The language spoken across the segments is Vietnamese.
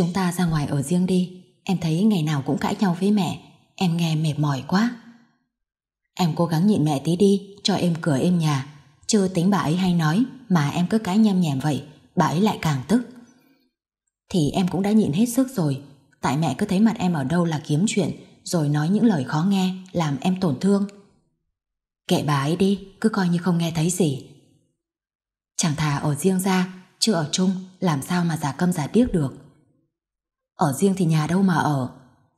Chúng ta ra ngoài ở riêng đi Em thấy ngày nào cũng cãi nhau với mẹ Em nghe mệt mỏi quá Em cố gắng nhịn mẹ tí đi Cho em cửa êm nhà Chứ tính bà ấy hay nói Mà em cứ cãi nhem nhèm vậy Bà ấy lại càng tức Thì em cũng đã nhịn hết sức rồi Tại mẹ cứ thấy mặt em ở đâu là kiếm chuyện Rồi nói những lời khó nghe Làm em tổn thương Kệ bà ấy đi Cứ coi như không nghe thấy gì Chẳng thà ở riêng ra Chứ ở chung làm sao mà giả câm giả điếc được ở riêng thì nhà đâu mà ở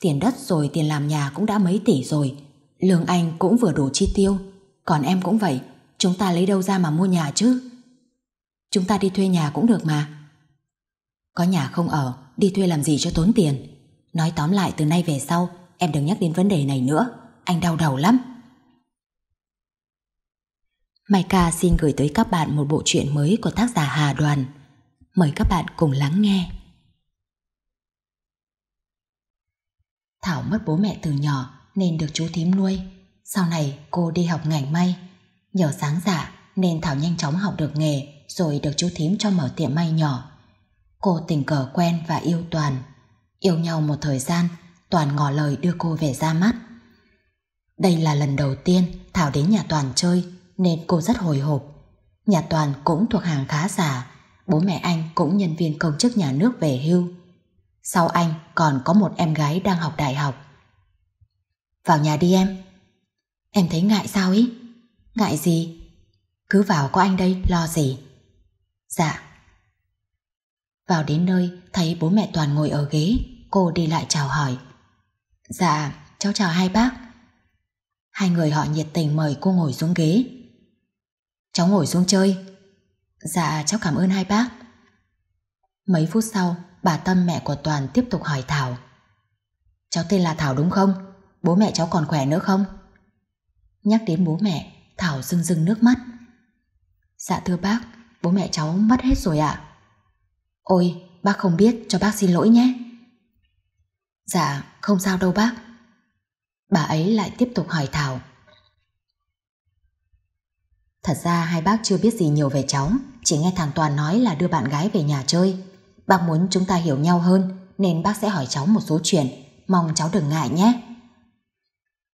Tiền đất rồi tiền làm nhà cũng đã mấy tỷ rồi Lương anh cũng vừa đủ chi tiêu Còn em cũng vậy Chúng ta lấy đâu ra mà mua nhà chứ Chúng ta đi thuê nhà cũng được mà Có nhà không ở Đi thuê làm gì cho tốn tiền Nói tóm lại từ nay về sau Em đừng nhắc đến vấn đề này nữa Anh đau đầu lắm Mai Ca xin gửi tới các bạn một bộ truyện mới của tác giả Hà Đoàn. Mời các bạn cùng lắng nghe. Thảo mất bố mẹ từ nhỏ nên được chú thím nuôi. Sau này cô đi học ngành may. Nhờ sáng giả dạ nên Thảo nhanh chóng học được nghề rồi được chú thím cho mở tiệm may nhỏ. Cô tình cờ quen và yêu Toàn. Yêu nhau một thời gian, Toàn ngỏ lời đưa cô về ra mắt. Đây là lần đầu tiên Thảo đến nhà Toàn chơi nên cô rất hồi hộp. Nhà Toàn cũng thuộc hàng khá giả, bố mẹ anh cũng nhân viên công chức nhà nước về hưu. Sau anh còn có một em gái đang học đại học. Vào nhà đi em. Em thấy ngại sao ý? Ngại gì? Cứ vào có anh đây lo gì? Dạ. Vào đến nơi thấy bố mẹ Toàn ngồi ở ghế, cô đi lại chào hỏi. Dạ, cháu chào hai bác. Hai người họ nhiệt tình mời cô ngồi xuống ghế. Cháu ngồi xuống chơi. Dạ, cháu cảm ơn hai bác. Mấy phút sau, bà Tâm mẹ của Toàn tiếp tục hỏi Thảo. Cháu tên là Thảo đúng không? Bố mẹ cháu còn khỏe nữa không? Nhắc đến bố mẹ, Thảo rưng rưng nước mắt. Dạ thưa bác, bố mẹ cháu mất hết rồi ạ. Ôi, bác không biết, cho bác xin lỗi nhé. Dạ, không sao đâu bác. Bà ấy lại tiếp tục hỏi Thảo. Thật ra hai bác chưa biết gì nhiều về cháu, chỉ nghe thằng Toàn nói là đưa bạn gái về nhà chơi. Bác muốn chúng ta hiểu nhau hơn nên bác sẽ hỏi cháu một số chuyện, mong cháu đừng ngại nhé.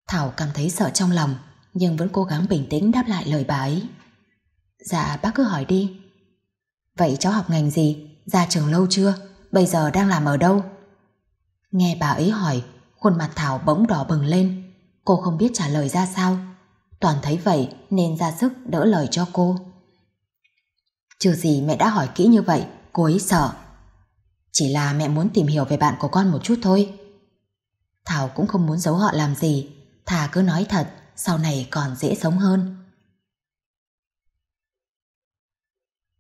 Thảo cảm thấy sợ trong lòng nhưng vẫn cố gắng bình tĩnh đáp lại lời bà ấy. Dạ bác cứ hỏi đi. Vậy cháu học ngành gì? Ra trường lâu chưa? Bây giờ đang làm ở đâu? Nghe bà ấy hỏi, khuôn mặt Thảo bỗng đỏ bừng lên. Cô không biết trả lời ra sao. Toàn thấy vậy nên ra sức đỡ lời cho cô. Chưa gì mẹ đã hỏi kỹ như vậy, cô ấy sợ. Chỉ là mẹ muốn tìm hiểu về bạn của con một chút thôi. Thảo cũng không muốn giấu họ làm gì, thà cứ nói thật, sau này còn dễ sống hơn.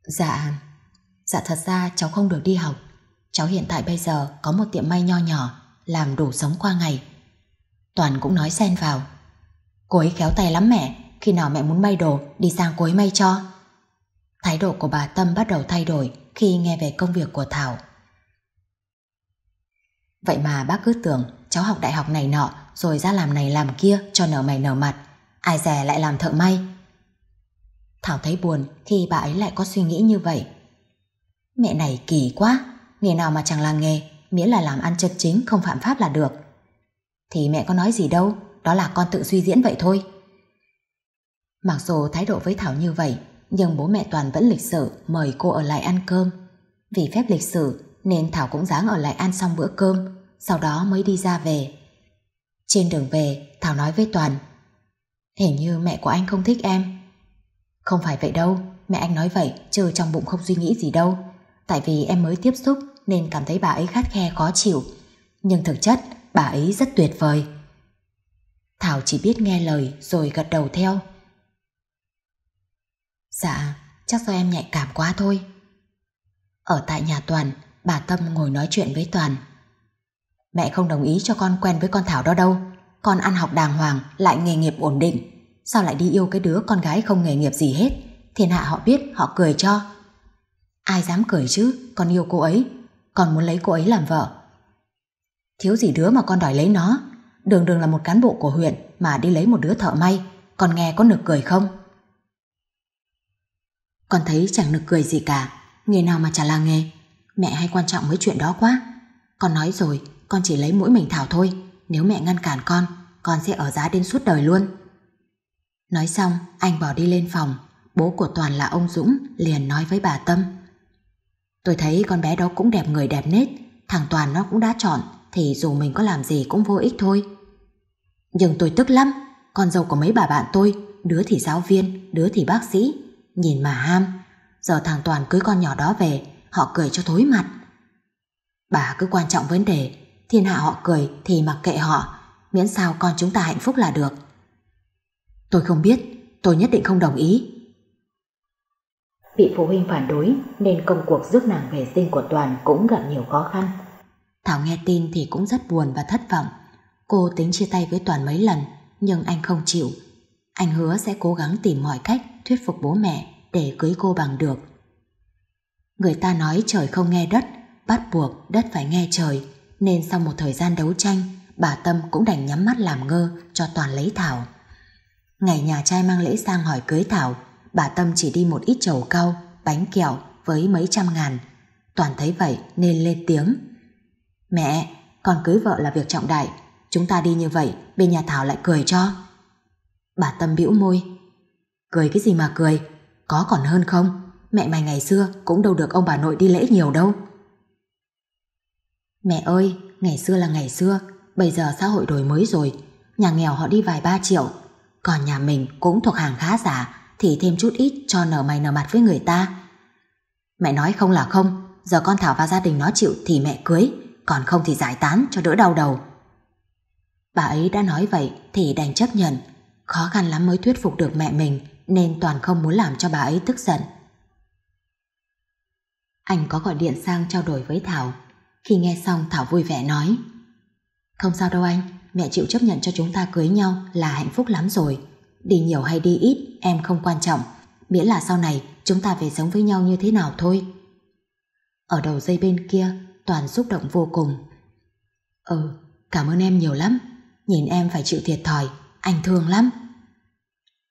Dạ, dạ thật ra cháu không được đi học. Cháu hiện tại bây giờ có một tiệm may nho nhỏ, làm đủ sống qua ngày. Toàn cũng nói xen vào. Cô ấy khéo tay lắm mẹ, khi nào mẹ muốn may đồ đi sang cô ấy may cho. Thái độ của bà Tâm bắt đầu thay đổi khi nghe về công việc của Thảo. Vậy mà bác cứ tưởng cháu học đại học này nọ rồi ra làm này làm kia cho nở mày nở mặt. Ai dè lại làm thợ may. Thảo thấy buồn khi bà ấy lại có suy nghĩ như vậy. Mẹ này kỳ quá, nghề nào mà chẳng là nghề, miễn là làm ăn chân chính không phạm pháp là được. Thì mẹ có nói gì đâu, đó là con tự suy diễn vậy thôi. Mặc dù thái độ với Thảo như vậy, nhưng bố mẹ Toàn vẫn lịch sự mời cô ở lại ăn cơm. Vì phép lịch sự nên Thảo cũng dáng ở lại ăn xong bữa cơm, sau đó mới đi ra về. Trên đường về, Thảo nói với Toàn Hình như mẹ của anh không thích em. Không phải vậy đâu, mẹ anh nói vậy chứ trong bụng không suy nghĩ gì đâu. Tại vì em mới tiếp xúc nên cảm thấy bà ấy khát khe khó chịu. Nhưng thực chất, bà ấy rất tuyệt vời. Thảo chỉ biết nghe lời rồi gật đầu theo. Dạ, chắc do em nhạy cảm quá thôi. Ở tại nhà Toàn, bà Tâm ngồi nói chuyện với Toàn. Mẹ không đồng ý cho con quen với con Thảo đó đâu. Con ăn học đàng hoàng, lại nghề nghiệp ổn định. Sao lại đi yêu cái đứa con gái không nghề nghiệp gì hết? Thiên hạ họ biết, họ cười cho. Ai dám cười chứ, con yêu cô ấy. Con muốn lấy cô ấy làm vợ. Thiếu gì đứa mà con đòi lấy nó. Đường đường là một cán bộ của huyện mà đi lấy một đứa thợ may. Con nghe có nực cười không? Con thấy chẳng nực cười gì cả. Nghề nào mà chả là nghề. Mẹ hay quan trọng mấy chuyện đó quá Con nói rồi con chỉ lấy mũi mình Thảo thôi Nếu mẹ ngăn cản con Con sẽ ở giá đến suốt đời luôn Nói xong anh bỏ đi lên phòng Bố của Toàn là ông Dũng Liền nói với bà Tâm Tôi thấy con bé đó cũng đẹp người đẹp nết Thằng Toàn nó cũng đã chọn Thì dù mình có làm gì cũng vô ích thôi Nhưng tôi tức lắm Con dâu của mấy bà bạn tôi Đứa thì giáo viên, đứa thì bác sĩ Nhìn mà ham Giờ thằng Toàn cưới con nhỏ đó về họ cười cho thối mặt. Bà cứ quan trọng vấn đề, thiên hạ họ cười thì mặc kệ họ, miễn sao con chúng ta hạnh phúc là được. Tôi không biết, tôi nhất định không đồng ý. Bị phụ huynh phản đối nên công cuộc giúp nàng về sinh của Toàn cũng gặp nhiều khó khăn. Thảo nghe tin thì cũng rất buồn và thất vọng. Cô tính chia tay với Toàn mấy lần nhưng anh không chịu. Anh hứa sẽ cố gắng tìm mọi cách thuyết phục bố mẹ để cưới cô bằng được. Người ta nói trời không nghe đất, bắt buộc đất phải nghe trời, nên sau một thời gian đấu tranh, bà Tâm cũng đành nhắm mắt làm ngơ cho toàn lấy Thảo. Ngày nhà trai mang lễ sang hỏi cưới Thảo, bà Tâm chỉ đi một ít chầu cau, bánh kẹo với mấy trăm ngàn. Toàn thấy vậy nên lên tiếng. Mẹ, con cưới vợ là việc trọng đại, chúng ta đi như vậy bên nhà Thảo lại cười cho. Bà Tâm bĩu môi. Cười cái gì mà cười, có còn hơn không? Mẹ mày ngày xưa cũng đâu được ông bà nội đi lễ nhiều đâu Mẹ ơi Ngày xưa là ngày xưa Bây giờ xã hội đổi mới rồi Nhà nghèo họ đi vài ba triệu Còn nhà mình cũng thuộc hàng khá giả Thì thêm chút ít cho nở mày nở mặt với người ta Mẹ nói không là không Giờ con Thảo và gia đình nó chịu thì mẹ cưới Còn không thì giải tán cho đỡ đau đầu Bà ấy đã nói vậy Thì đành chấp nhận Khó khăn lắm mới thuyết phục được mẹ mình Nên toàn không muốn làm cho bà ấy tức giận anh có gọi điện sang trao đổi với Thảo. Khi nghe xong Thảo vui vẻ nói. Không sao đâu anh, mẹ chịu chấp nhận cho chúng ta cưới nhau là hạnh phúc lắm rồi. Đi nhiều hay đi ít, em không quan trọng. Miễn là sau này chúng ta về sống với nhau như thế nào thôi. Ở đầu dây bên kia, Toàn xúc động vô cùng. Ừ, cảm ơn em nhiều lắm. Nhìn em phải chịu thiệt thòi, anh thương lắm.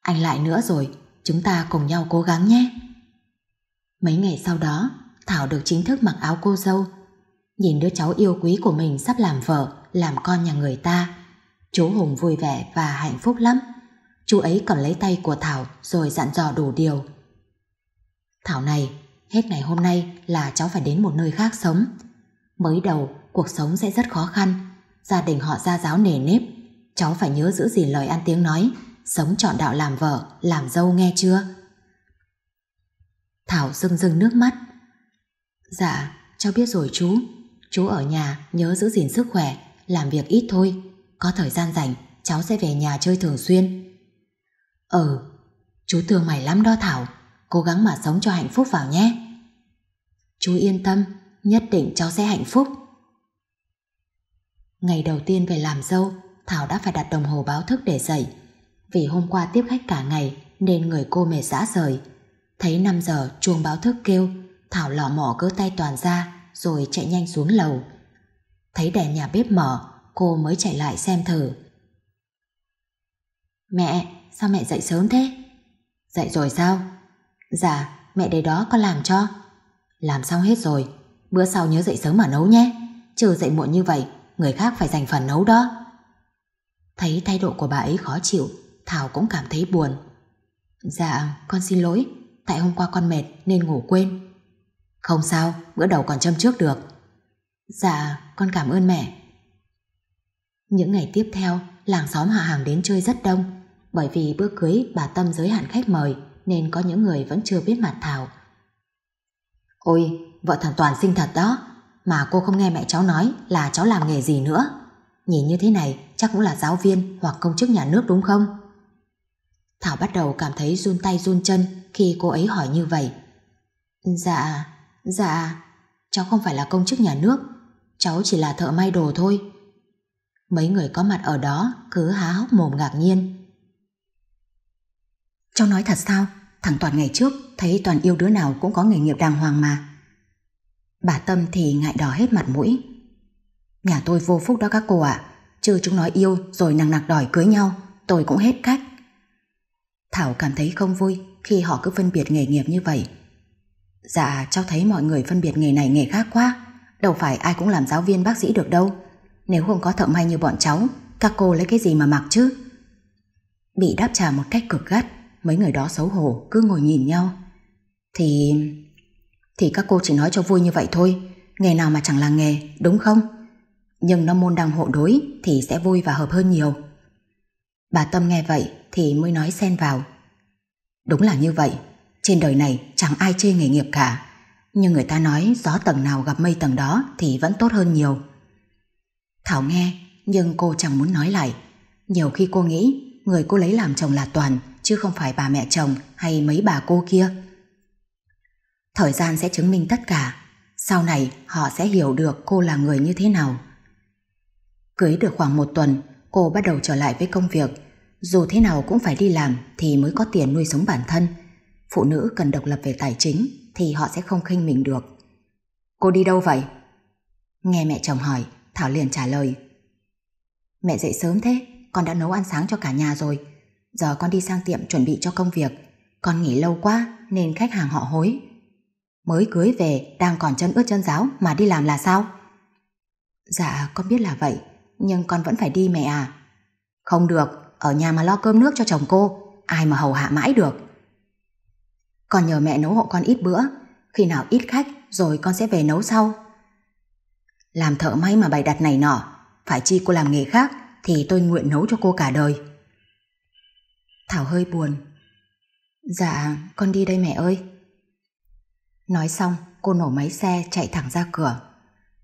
Anh lại nữa rồi, chúng ta cùng nhau cố gắng nhé. Mấy ngày sau đó, Thảo được chính thức mặc áo cô dâu. Nhìn đứa cháu yêu quý của mình sắp làm vợ, làm con nhà người ta. Chú Hùng vui vẻ và hạnh phúc lắm. Chú ấy còn lấy tay của Thảo rồi dặn dò đủ điều. Thảo này, hết ngày hôm nay là cháu phải đến một nơi khác sống. Mới đầu, cuộc sống sẽ rất khó khăn. Gia đình họ ra giáo nề nếp. Cháu phải nhớ giữ gìn lời ăn tiếng nói, sống chọn đạo làm vợ, làm dâu nghe chưa? Thảo rưng rưng nước mắt Dạ, cháu biết rồi chú. Chú ở nhà nhớ giữ gìn sức khỏe, làm việc ít thôi. Có thời gian rảnh, cháu sẽ về nhà chơi thường xuyên. Ừ, chú thương mày lắm đó Thảo. Cố gắng mà sống cho hạnh phúc vào nhé. Chú yên tâm, nhất định cháu sẽ hạnh phúc. Ngày đầu tiên về làm dâu, Thảo đã phải đặt đồng hồ báo thức để dậy. Vì hôm qua tiếp khách cả ngày nên người cô mệt rã rời. Thấy 5 giờ chuông báo thức kêu, Thảo lò mỏ cơ tay toàn ra rồi chạy nhanh xuống lầu. Thấy đèn nhà bếp mở, cô mới chạy lại xem thử. Mẹ, sao mẹ dậy sớm thế? Dậy rồi sao? Dạ, mẹ để đó con làm cho. Làm xong hết rồi, bữa sau nhớ dậy sớm mà nấu nhé. chờ dậy muộn như vậy, người khác phải dành phần nấu đó. Thấy thái độ của bà ấy khó chịu, Thảo cũng cảm thấy buồn. Dạ, con xin lỗi, tại hôm qua con mệt nên ngủ quên. Không sao, bữa đầu còn châm trước được. Dạ, con cảm ơn mẹ. Những ngày tiếp theo, làng xóm Hạ Hàng đến chơi rất đông. Bởi vì bữa cưới bà Tâm giới hạn khách mời nên có những người vẫn chưa biết mặt Thảo. Ôi, vợ thằng Toàn xinh thật đó. Mà cô không nghe mẹ cháu nói là cháu làm nghề gì nữa. Nhìn như thế này chắc cũng là giáo viên hoặc công chức nhà nước đúng không? Thảo bắt đầu cảm thấy run tay run chân khi cô ấy hỏi như vậy. Dạ, Dạ Cháu không phải là công chức nhà nước Cháu chỉ là thợ may đồ thôi Mấy người có mặt ở đó Cứ há hốc mồm ngạc nhiên Cháu nói thật sao Thằng Toàn ngày trước Thấy Toàn yêu đứa nào cũng có nghề nghiệp đàng hoàng mà Bà Tâm thì ngại đỏ hết mặt mũi Nhà tôi vô phúc đó các cô ạ à. Chứ chúng nói yêu rồi nặng nặc đòi cưới nhau Tôi cũng hết cách Thảo cảm thấy không vui Khi họ cứ phân biệt nghề nghiệp như vậy Dạ cháu thấy mọi người phân biệt nghề này nghề khác quá Đâu phải ai cũng làm giáo viên bác sĩ được đâu Nếu không có thợ may như bọn cháu Các cô lấy cái gì mà mặc chứ Bị đáp trả một cách cực gắt Mấy người đó xấu hổ cứ ngồi nhìn nhau Thì... Thì các cô chỉ nói cho vui như vậy thôi Nghề nào mà chẳng là nghề đúng không Nhưng nó môn đang hộ đối Thì sẽ vui và hợp hơn nhiều Bà Tâm nghe vậy Thì mới nói xen vào Đúng là như vậy trên đời này chẳng ai chê nghề nghiệp cả Nhưng người ta nói gió tầng nào gặp mây tầng đó Thì vẫn tốt hơn nhiều Thảo nghe Nhưng cô chẳng muốn nói lại Nhiều khi cô nghĩ Người cô lấy làm chồng là Toàn Chứ không phải bà mẹ chồng hay mấy bà cô kia Thời gian sẽ chứng minh tất cả Sau này họ sẽ hiểu được cô là người như thế nào Cưới được khoảng một tuần Cô bắt đầu trở lại với công việc Dù thế nào cũng phải đi làm Thì mới có tiền nuôi sống bản thân phụ nữ cần độc lập về tài chính thì họ sẽ không khinh mình được. Cô đi đâu vậy? Nghe mẹ chồng hỏi, Thảo liền trả lời. Mẹ dậy sớm thế, con đã nấu ăn sáng cho cả nhà rồi. Giờ con đi sang tiệm chuẩn bị cho công việc. Con nghỉ lâu quá nên khách hàng họ hối. Mới cưới về, đang còn chân ướt chân giáo mà đi làm là sao? Dạ, con biết là vậy, nhưng con vẫn phải đi mẹ à. Không được, ở nhà mà lo cơm nước cho chồng cô, ai mà hầu hạ mãi được còn nhờ mẹ nấu hộ con ít bữa, khi nào ít khách rồi con sẽ về nấu sau. Làm thợ may mà bày đặt này nọ, phải chi cô làm nghề khác thì tôi nguyện nấu cho cô cả đời. Thảo hơi buồn. Dạ, con đi đây mẹ ơi. Nói xong, cô nổ máy xe chạy thẳng ra cửa.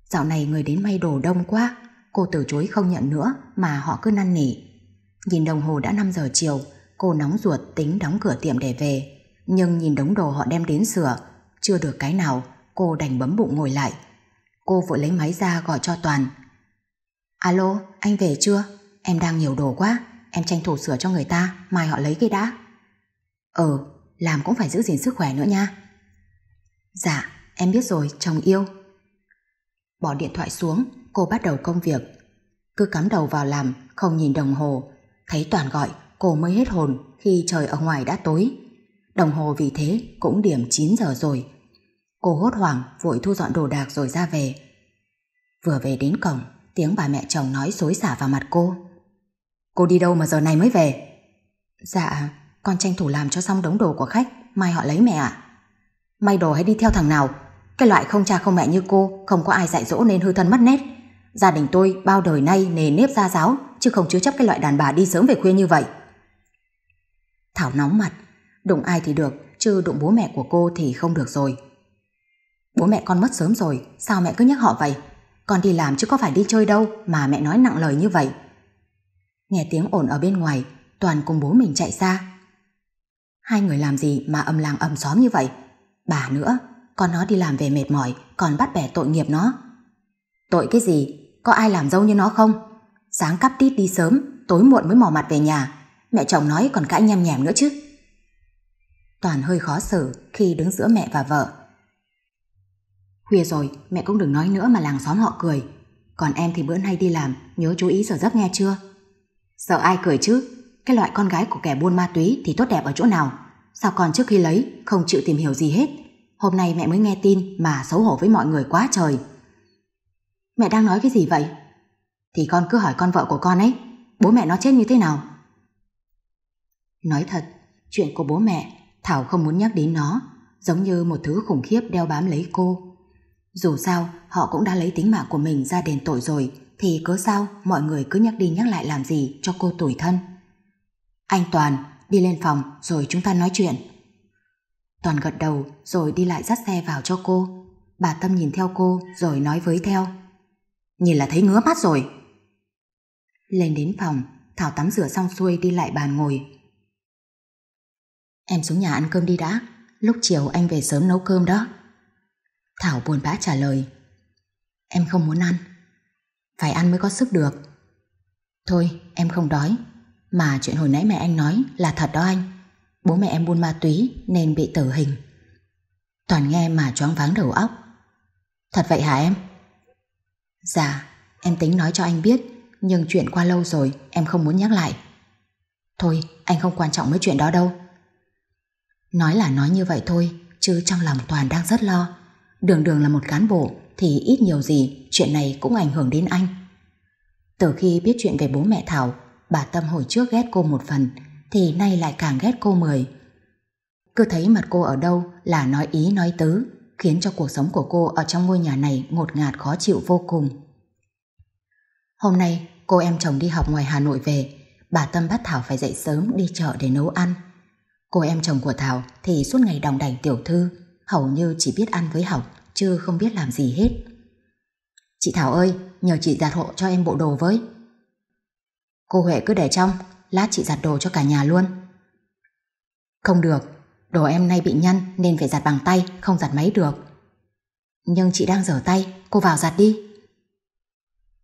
Dạo này người đến may đồ đông quá, cô từ chối không nhận nữa mà họ cứ năn nỉ. Nhìn đồng hồ đã 5 giờ chiều, cô nóng ruột tính đóng cửa tiệm để về nhưng nhìn đống đồ họ đem đến sửa, chưa được cái nào, cô đành bấm bụng ngồi lại. Cô vội lấy máy ra gọi cho Toàn. Alo, anh về chưa? Em đang nhiều đồ quá, em tranh thủ sửa cho người ta, mai họ lấy cái đã. Ừ, làm cũng phải giữ gìn sức khỏe nữa nha. Dạ, em biết rồi, chồng yêu. Bỏ điện thoại xuống, cô bắt đầu công việc. Cứ cắm đầu vào làm, không nhìn đồng hồ. Thấy Toàn gọi, cô mới hết hồn khi trời ở ngoài đã tối. Đồng hồ vì thế cũng điểm 9 giờ rồi. Cô hốt hoảng vội thu dọn đồ đạc rồi ra về. Vừa về đến cổng, tiếng bà mẹ chồng nói xối xả vào mặt cô. Cô đi đâu mà giờ này mới về? Dạ, con tranh thủ làm cho xong đống đồ của khách, mai họ lấy mẹ ạ. May đồ hay đi theo thằng nào, cái loại không cha không mẹ như cô không có ai dạy dỗ nên hư thân mất nét. Gia đình tôi bao đời nay nề nếp ra giáo chứ không chứa chấp cái loại đàn bà đi sớm về khuya như vậy. Thảo nóng mặt Đụng ai thì được, chứ đụng bố mẹ của cô thì không được rồi. Bố mẹ con mất sớm rồi, sao mẹ cứ nhắc họ vậy? Con đi làm chứ có phải đi chơi đâu mà mẹ nói nặng lời như vậy. Nghe tiếng ồn ở bên ngoài, Toàn cùng bố mình chạy ra. Hai người làm gì mà âm làng âm xóm như vậy? Bà nữa, con nó đi làm về mệt mỏi, còn bắt bẻ tội nghiệp nó. Tội cái gì? Có ai làm dâu như nó không? Sáng cắp tít đi sớm, tối muộn mới mò mặt về nhà. Mẹ chồng nói còn cãi nhem nhèm nữa chứ. Toàn hơi khó xử khi đứng giữa mẹ và vợ. Khuya rồi, mẹ cũng đừng nói nữa mà làng xóm họ cười. Còn em thì bữa nay đi làm, nhớ chú ý giờ giấc nghe chưa? Sợ ai cười chứ? Cái loại con gái của kẻ buôn ma túy thì tốt đẹp ở chỗ nào? Sao còn trước khi lấy, không chịu tìm hiểu gì hết? Hôm nay mẹ mới nghe tin mà xấu hổ với mọi người quá trời. Mẹ đang nói cái gì vậy? Thì con cứ hỏi con vợ của con ấy, bố mẹ nó chết như thế nào? Nói thật, chuyện của bố mẹ Thảo không muốn nhắc đến nó, giống như một thứ khủng khiếp đeo bám lấy cô. Dù sao, họ cũng đã lấy tính mạng của mình ra đền tội rồi, thì cớ sao mọi người cứ nhắc đi nhắc lại làm gì cho cô tủi thân. Anh Toàn, đi lên phòng rồi chúng ta nói chuyện. Toàn gật đầu rồi đi lại dắt xe vào cho cô. Bà Tâm nhìn theo cô rồi nói với theo. Nhìn là thấy ngứa mắt rồi. Lên đến phòng, Thảo tắm rửa xong xuôi đi lại bàn ngồi Em xuống nhà ăn cơm đi đã Lúc chiều anh về sớm nấu cơm đó Thảo buồn bã trả lời Em không muốn ăn Phải ăn mới có sức được Thôi em không đói Mà chuyện hồi nãy mẹ anh nói là thật đó anh Bố mẹ em buôn ma túy Nên bị tử hình Toàn nghe mà choáng váng đầu óc Thật vậy hả em Dạ em tính nói cho anh biết Nhưng chuyện qua lâu rồi em không muốn nhắc lại Thôi anh không quan trọng mấy chuyện đó đâu Nói là nói như vậy thôi, chứ trong lòng Toàn đang rất lo. Đường đường là một cán bộ thì ít nhiều gì chuyện này cũng ảnh hưởng đến anh. Từ khi biết chuyện về bố mẹ Thảo, bà Tâm hồi trước ghét cô một phần, thì nay lại càng ghét cô mười. Cứ thấy mặt cô ở đâu là nói ý nói tứ, khiến cho cuộc sống của cô ở trong ngôi nhà này ngột ngạt khó chịu vô cùng. Hôm nay, cô em chồng đi học ngoài Hà Nội về, bà Tâm bắt Thảo phải dậy sớm đi chợ để nấu ăn. Cô em chồng của Thảo thì suốt ngày đồng đành tiểu thư, hầu như chỉ biết ăn với học, chứ không biết làm gì hết. Chị Thảo ơi, nhờ chị giặt hộ cho em bộ đồ với. Cô Huệ cứ để trong, lát chị giặt đồ cho cả nhà luôn. Không được, đồ em nay bị nhăn nên phải giặt bằng tay, không giặt máy được. Nhưng chị đang dở tay, cô vào giặt đi.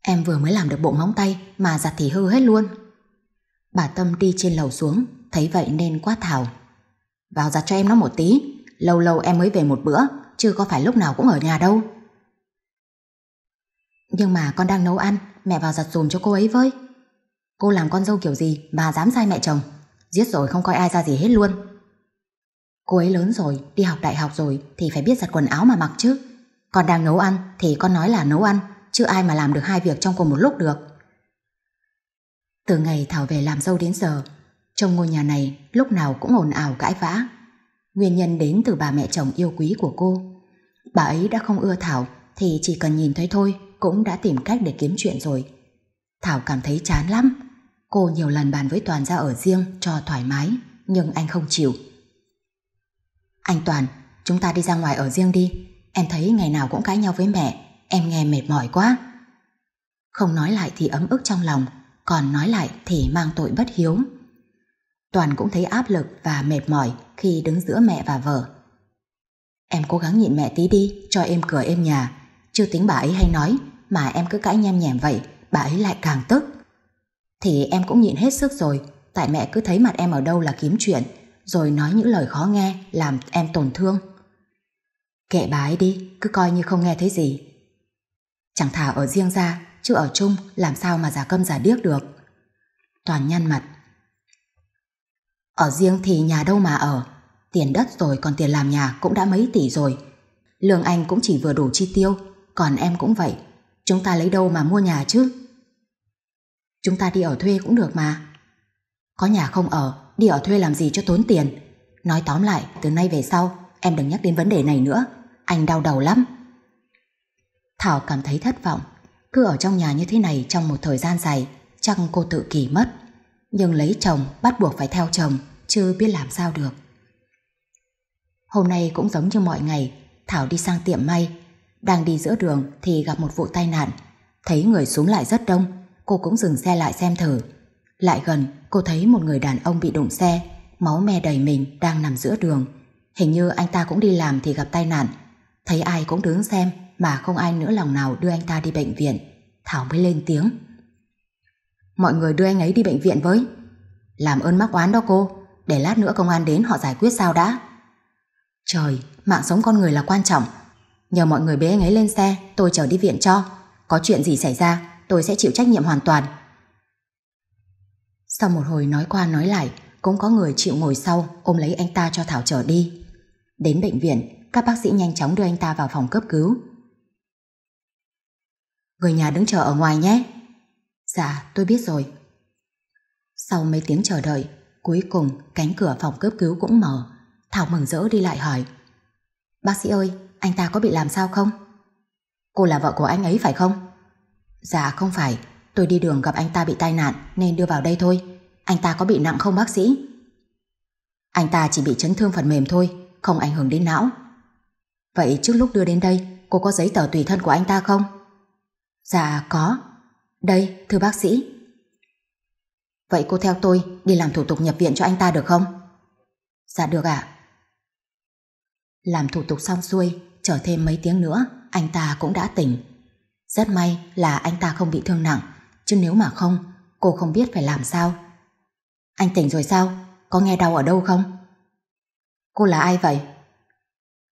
Em vừa mới làm được bộ móng tay mà giặt thì hư hết luôn. Bà Tâm đi trên lầu xuống, Thấy vậy nên quát Thảo Vào giặt cho em nó một tí Lâu lâu em mới về một bữa Chứ có phải lúc nào cũng ở nhà đâu Nhưng mà con đang nấu ăn Mẹ vào giặt dùm cho cô ấy với Cô làm con dâu kiểu gì Bà dám sai mẹ chồng Giết rồi không coi ai ra gì hết luôn Cô ấy lớn rồi, đi học đại học rồi Thì phải biết giặt quần áo mà mặc chứ Con đang nấu ăn thì con nói là nấu ăn Chứ ai mà làm được hai việc trong cùng một lúc được Từ ngày Thảo về làm dâu đến giờ trong ngôi nhà này lúc nào cũng ồn ào cãi vã. Nguyên nhân đến từ bà mẹ chồng yêu quý của cô. Bà ấy đã không ưa Thảo thì chỉ cần nhìn thấy thôi cũng đã tìm cách để kiếm chuyện rồi. Thảo cảm thấy chán lắm. Cô nhiều lần bàn với Toàn ra ở riêng cho thoải mái nhưng anh không chịu. Anh Toàn, chúng ta đi ra ngoài ở riêng đi. Em thấy ngày nào cũng cãi nhau với mẹ, em nghe mệt mỏi quá. Không nói lại thì ấm ức trong lòng, còn nói lại thì mang tội bất hiếu. Toàn cũng thấy áp lực và mệt mỏi khi đứng giữa mẹ và vợ. Em cố gắng nhịn mẹ tí đi, cho em cửa em nhà. Chưa tính bà ấy hay nói, mà em cứ cãi nhem nhèm vậy, bà ấy lại càng tức. Thì em cũng nhịn hết sức rồi, tại mẹ cứ thấy mặt em ở đâu là kiếm chuyện, rồi nói những lời khó nghe làm em tổn thương. Kệ bà ấy đi, cứ coi như không nghe thấy gì. Chẳng thà ở riêng ra, chứ ở chung làm sao mà giả câm giả điếc được. Toàn nhăn mặt, ở riêng thì nhà đâu mà ở Tiền đất rồi còn tiền làm nhà cũng đã mấy tỷ rồi Lương anh cũng chỉ vừa đủ chi tiêu Còn em cũng vậy Chúng ta lấy đâu mà mua nhà chứ Chúng ta đi ở thuê cũng được mà Có nhà không ở Đi ở thuê làm gì cho tốn tiền Nói tóm lại từ nay về sau Em đừng nhắc đến vấn đề này nữa Anh đau đầu lắm Thảo cảm thấy thất vọng Cứ ở trong nhà như thế này trong một thời gian dài Chắc cô tự kỳ mất nhưng lấy chồng bắt buộc phải theo chồng, chứ biết làm sao được. Hôm nay cũng giống như mọi ngày, Thảo đi sang tiệm may, đang đi giữa đường thì gặp một vụ tai nạn, thấy người xuống lại rất đông, cô cũng dừng xe lại xem thử. Lại gần, cô thấy một người đàn ông bị đụng xe, máu me đầy mình đang nằm giữa đường. Hình như anh ta cũng đi làm thì gặp tai nạn, thấy ai cũng đứng xem mà không ai nữa lòng nào đưa anh ta đi bệnh viện. Thảo mới lên tiếng. Mọi người đưa anh ấy đi bệnh viện với Làm ơn mắc oán đó cô Để lát nữa công an đến họ giải quyết sao đã Trời, mạng sống con người là quan trọng Nhờ mọi người bế anh ấy lên xe Tôi chờ đi viện cho Có chuyện gì xảy ra tôi sẽ chịu trách nhiệm hoàn toàn Sau một hồi nói qua nói lại Cũng có người chịu ngồi sau Ôm lấy anh ta cho Thảo chở đi Đến bệnh viện Các bác sĩ nhanh chóng đưa anh ta vào phòng cấp cứu Người nhà đứng chờ ở ngoài nhé Dạ tôi biết rồi Sau mấy tiếng chờ đợi Cuối cùng cánh cửa phòng cấp cứu cũng mở Thảo mừng rỡ đi lại hỏi Bác sĩ ơi anh ta có bị làm sao không Cô là vợ của anh ấy phải không Dạ không phải Tôi đi đường gặp anh ta bị tai nạn Nên đưa vào đây thôi Anh ta có bị nặng không bác sĩ Anh ta chỉ bị chấn thương phần mềm thôi Không ảnh hưởng đến não Vậy trước lúc đưa đến đây Cô có giấy tờ tùy thân của anh ta không Dạ có đây, thưa bác sĩ. Vậy cô theo tôi đi làm thủ tục nhập viện cho anh ta được không? Dạ được ạ. Làm thủ tục xong xuôi, chờ thêm mấy tiếng nữa, anh ta cũng đã tỉnh. Rất may là anh ta không bị thương nặng, chứ nếu mà không, cô không biết phải làm sao. Anh tỉnh rồi sao? Có nghe đau ở đâu không? Cô là ai vậy?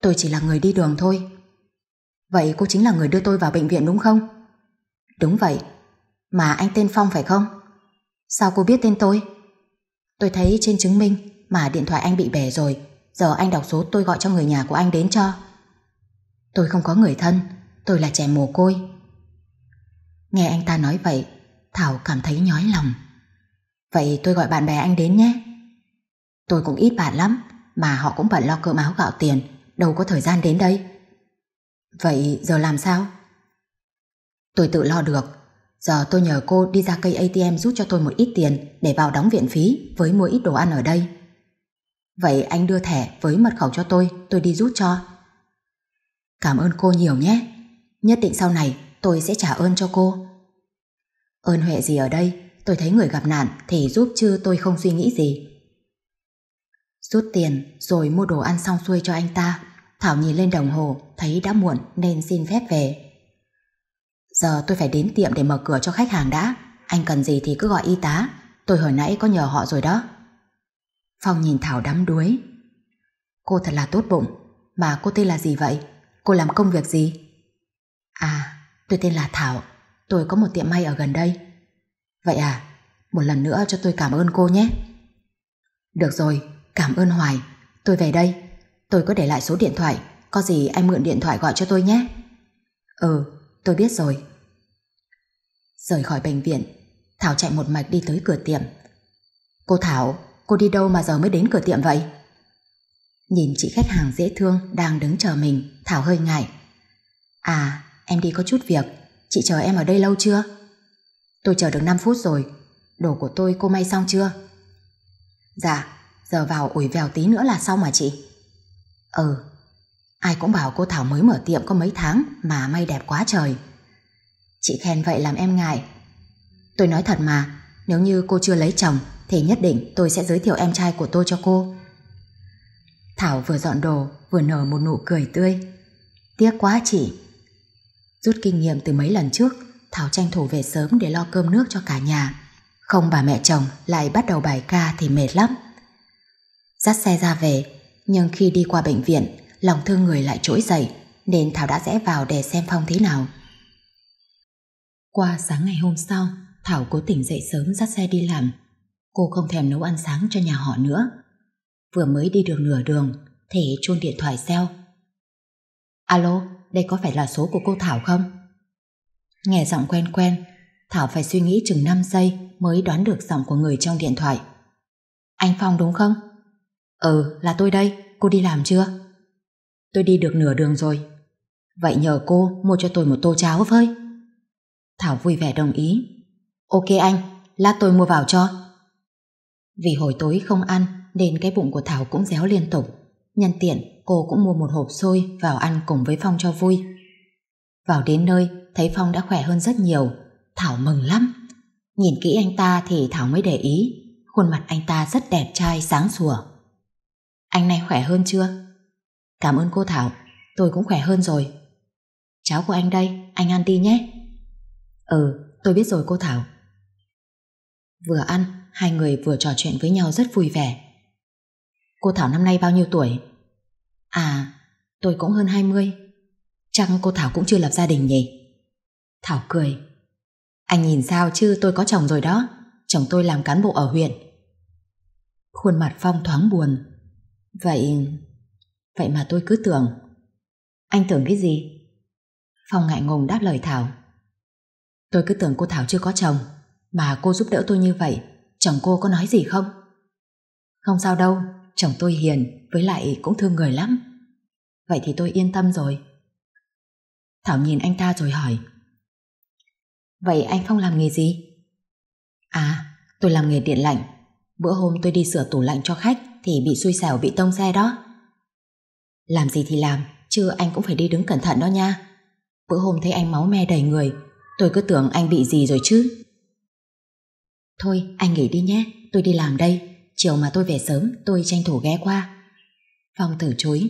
Tôi chỉ là người đi đường thôi. Vậy cô chính là người đưa tôi vào bệnh viện đúng không? Đúng vậy, mà anh tên Phong phải không? Sao cô biết tên tôi? Tôi thấy trên chứng minh mà điện thoại anh bị bể rồi. Giờ anh đọc số tôi gọi cho người nhà của anh đến cho. Tôi không có người thân, tôi là trẻ mồ côi. Nghe anh ta nói vậy, Thảo cảm thấy nhói lòng. Vậy tôi gọi bạn bè anh đến nhé. Tôi cũng ít bạn lắm, mà họ cũng bận lo cơm áo gạo tiền, đâu có thời gian đến đây. Vậy giờ làm sao? Tôi tự lo được, Giờ tôi nhờ cô đi ra cây ATM giúp cho tôi một ít tiền để vào đóng viện phí với mua ít đồ ăn ở đây. Vậy anh đưa thẻ với mật khẩu cho tôi, tôi đi rút cho. Cảm ơn cô nhiều nhé. Nhất định sau này tôi sẽ trả ơn cho cô. Ơn huệ gì ở đây, tôi thấy người gặp nạn thì giúp chứ tôi không suy nghĩ gì. Rút tiền rồi mua đồ ăn xong xuôi cho anh ta. Thảo nhìn lên đồng hồ, thấy đã muộn nên xin phép về. Giờ tôi phải đến tiệm để mở cửa cho khách hàng đã Anh cần gì thì cứ gọi y tá Tôi hồi nãy có nhờ họ rồi đó Phong nhìn Thảo đắm đuối Cô thật là tốt bụng Mà cô tên là gì vậy Cô làm công việc gì À tôi tên là Thảo Tôi có một tiệm may ở gần đây Vậy à Một lần nữa cho tôi cảm ơn cô nhé Được rồi Cảm ơn Hoài Tôi về đây Tôi có để lại số điện thoại Có gì anh mượn điện thoại gọi cho tôi nhé Ừ tôi biết rồi. Rời khỏi bệnh viện, Thảo chạy một mạch đi tới cửa tiệm. Cô Thảo, cô đi đâu mà giờ mới đến cửa tiệm vậy? Nhìn chị khách hàng dễ thương đang đứng chờ mình, Thảo hơi ngại. À, em đi có chút việc, chị chờ em ở đây lâu chưa? Tôi chờ được 5 phút rồi, đồ của tôi cô may xong chưa? Dạ, giờ vào ủi vèo tí nữa là xong mà chị. Ừ, Ai cũng bảo cô Thảo mới mở tiệm có mấy tháng mà may đẹp quá trời. Chị khen vậy làm em ngại. Tôi nói thật mà, nếu như cô chưa lấy chồng thì nhất định tôi sẽ giới thiệu em trai của tôi cho cô. Thảo vừa dọn đồ vừa nở một nụ cười tươi. Tiếc quá chị. Rút kinh nghiệm từ mấy lần trước, Thảo tranh thủ về sớm để lo cơm nước cho cả nhà. Không bà mẹ chồng lại bắt đầu bài ca thì mệt lắm. Dắt xe ra về, nhưng khi đi qua bệnh viện lòng thương người lại trỗi dậy nên Thảo đã rẽ vào để xem Phong thế nào. Qua sáng ngày hôm sau, Thảo cố tỉnh dậy sớm dắt xe đi làm. Cô không thèm nấu ăn sáng cho nhà họ nữa. Vừa mới đi được nửa đường, thì chuông điện thoại reo. Alo, đây có phải là số của cô Thảo không? Nghe giọng quen quen, Thảo phải suy nghĩ chừng 5 giây mới đoán được giọng của người trong điện thoại. Anh Phong đúng không? Ừ, là tôi đây, cô đi làm chưa? Tôi đi được nửa đường rồi. Vậy nhờ cô mua cho tôi một tô cháo với. Thảo vui vẻ đồng ý. Ok anh, lát tôi mua vào cho. Vì hồi tối không ăn nên cái bụng của Thảo cũng réo liên tục. Nhân tiện cô cũng mua một hộp xôi vào ăn cùng với Phong cho vui. Vào đến nơi thấy Phong đã khỏe hơn rất nhiều. Thảo mừng lắm. Nhìn kỹ anh ta thì Thảo mới để ý khuôn mặt anh ta rất đẹp trai sáng sủa. Anh này khỏe hơn chưa? Cảm ơn cô Thảo, tôi cũng khỏe hơn rồi. Cháu của anh đây, anh ăn đi nhé. Ừ, tôi biết rồi cô Thảo. Vừa ăn, hai người vừa trò chuyện với nhau rất vui vẻ. Cô Thảo năm nay bao nhiêu tuổi? À, tôi cũng hơn 20. Chắc cô Thảo cũng chưa lập gia đình nhỉ? Thảo cười. Anh nhìn sao chứ tôi có chồng rồi đó. Chồng tôi làm cán bộ ở huyện. Khuôn mặt Phong thoáng buồn. Vậy... Vậy mà tôi cứ tưởng Anh tưởng cái gì? Phong ngại ngùng đáp lời Thảo Tôi cứ tưởng cô Thảo chưa có chồng Mà cô giúp đỡ tôi như vậy Chồng cô có nói gì không? Không sao đâu Chồng tôi hiền Với lại cũng thương người lắm Vậy thì tôi yên tâm rồi Thảo nhìn anh ta rồi hỏi Vậy anh không làm nghề gì? À, tôi làm nghề điện lạnh. Bữa hôm tôi đi sửa tủ lạnh cho khách thì bị xui xẻo bị tông xe đó. Làm gì thì làm Chứ anh cũng phải đi đứng cẩn thận đó nha Bữa hôm thấy anh máu me đầy người Tôi cứ tưởng anh bị gì rồi chứ Thôi anh nghỉ đi nhé Tôi đi làm đây Chiều mà tôi về sớm tôi tranh thủ ghé qua Phong từ chối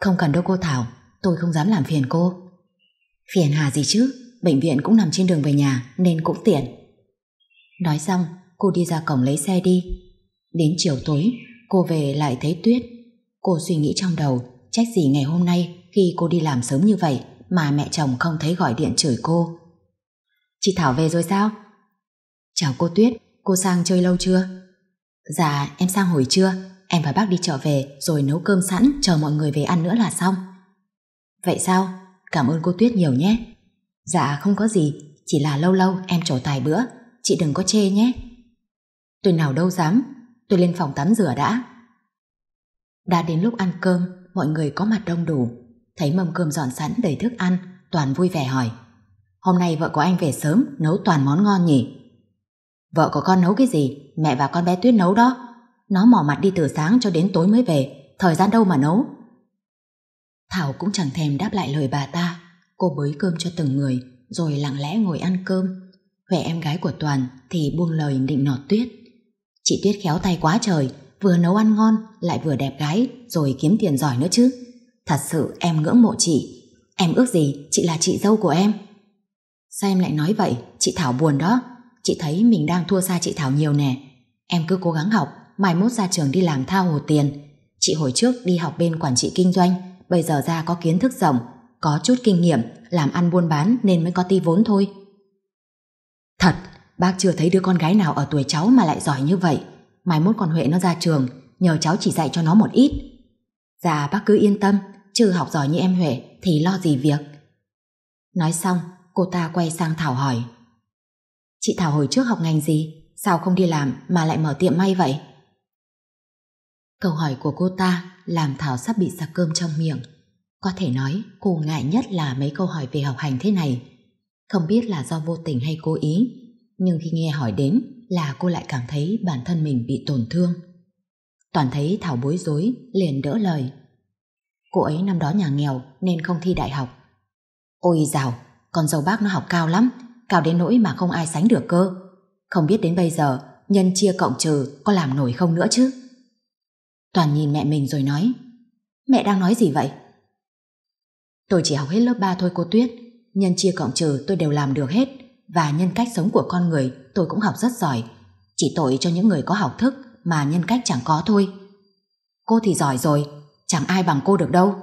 Không cần đâu cô Thảo Tôi không dám làm phiền cô Phiền hà gì chứ Bệnh viện cũng nằm trên đường về nhà Nên cũng tiện Nói xong cô đi ra cổng lấy xe đi Đến chiều tối cô về lại thấy tuyết Cô suy nghĩ trong đầu Trách gì ngày hôm nay khi cô đi làm sớm như vậy mà mẹ chồng không thấy gọi điện chửi cô. Chị Thảo về rồi sao? Chào cô Tuyết, cô sang chơi lâu chưa? Dạ, em sang hồi trưa, em và bác đi chợ về rồi nấu cơm sẵn chờ mọi người về ăn nữa là xong. Vậy sao? Cảm ơn cô Tuyết nhiều nhé. Dạ không có gì, chỉ là lâu lâu em trổ tài bữa, chị đừng có chê nhé. Tôi nào đâu dám, tôi lên phòng tắm rửa đã. Đã đến lúc ăn cơm, mọi người có mặt đông đủ. Thấy mâm cơm dọn sẵn đầy thức ăn, Toàn vui vẻ hỏi. Hôm nay vợ của anh về sớm, nấu toàn món ngon nhỉ? Vợ của con nấu cái gì? Mẹ và con bé Tuyết nấu đó. Nó mỏ mặt đi từ sáng cho đến tối mới về, thời gian đâu mà nấu. Thảo cũng chẳng thèm đáp lại lời bà ta. Cô bới cơm cho từng người, rồi lặng lẽ ngồi ăn cơm. Vẻ em gái của Toàn thì buông lời định nọt Tuyết. Chị Tuyết khéo tay quá trời, vừa nấu ăn ngon lại vừa đẹp gái rồi kiếm tiền giỏi nữa chứ. Thật sự em ngưỡng mộ chị, em ước gì chị là chị dâu của em. Sao em lại nói vậy, chị Thảo buồn đó, chị thấy mình đang thua xa chị Thảo nhiều nè. Em cứ cố gắng học, mai mốt ra trường đi làm thao hồ tiền. Chị hồi trước đi học bên quản trị kinh doanh, bây giờ ra có kiến thức rộng, có chút kinh nghiệm, làm ăn buôn bán nên mới có ti vốn thôi. Thật, bác chưa thấy đứa con gái nào ở tuổi cháu mà lại giỏi như vậy mai mốt con Huệ nó ra trường, nhờ cháu chỉ dạy cho nó một ít. Dạ bác cứ yên tâm, chứ học giỏi như em Huệ thì lo gì việc. Nói xong, cô ta quay sang Thảo hỏi. Chị Thảo hồi trước học ngành gì? Sao không đi làm mà lại mở tiệm may vậy? Câu hỏi của cô ta làm Thảo sắp bị sặc cơm trong miệng. Có thể nói cô ngại nhất là mấy câu hỏi về học hành thế này. Không biết là do vô tình hay cố ý, nhưng khi nghe hỏi đến là cô lại cảm thấy bản thân mình bị tổn thương. Toàn thấy Thảo bối rối, liền đỡ lời. Cô ấy năm đó nhà nghèo nên không thi đại học. Ôi dào, con dâu bác nó học cao lắm, cao đến nỗi mà không ai sánh được cơ. Không biết đến bây giờ, nhân chia cộng trừ có làm nổi không nữa chứ. Toàn nhìn mẹ mình rồi nói, mẹ đang nói gì vậy? Tôi chỉ học hết lớp 3 thôi cô Tuyết, nhân chia cộng trừ tôi đều làm được hết và nhân cách sống của con người tôi cũng học rất giỏi. Chỉ tội cho những người có học thức mà nhân cách chẳng có thôi. Cô thì giỏi rồi, chẳng ai bằng cô được đâu.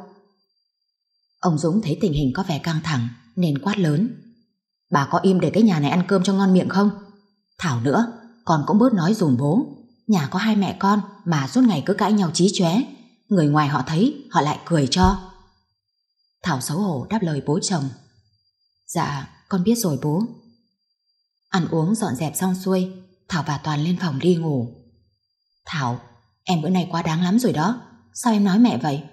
Ông Dũng thấy tình hình có vẻ căng thẳng nên quát lớn. Bà có im để cái nhà này ăn cơm cho ngon miệng không? Thảo nữa, con cũng bớt nói dùm bố. Nhà có hai mẹ con mà suốt ngày cứ cãi nhau trí chóe. Người ngoài họ thấy, họ lại cười cho. Thảo xấu hổ đáp lời bố chồng. Dạ, con biết rồi bố. Ăn uống dọn dẹp xong xuôi, Thảo và Toàn lên phòng đi ngủ. Thảo, em bữa nay quá đáng lắm rồi đó. Sao em nói mẹ vậy?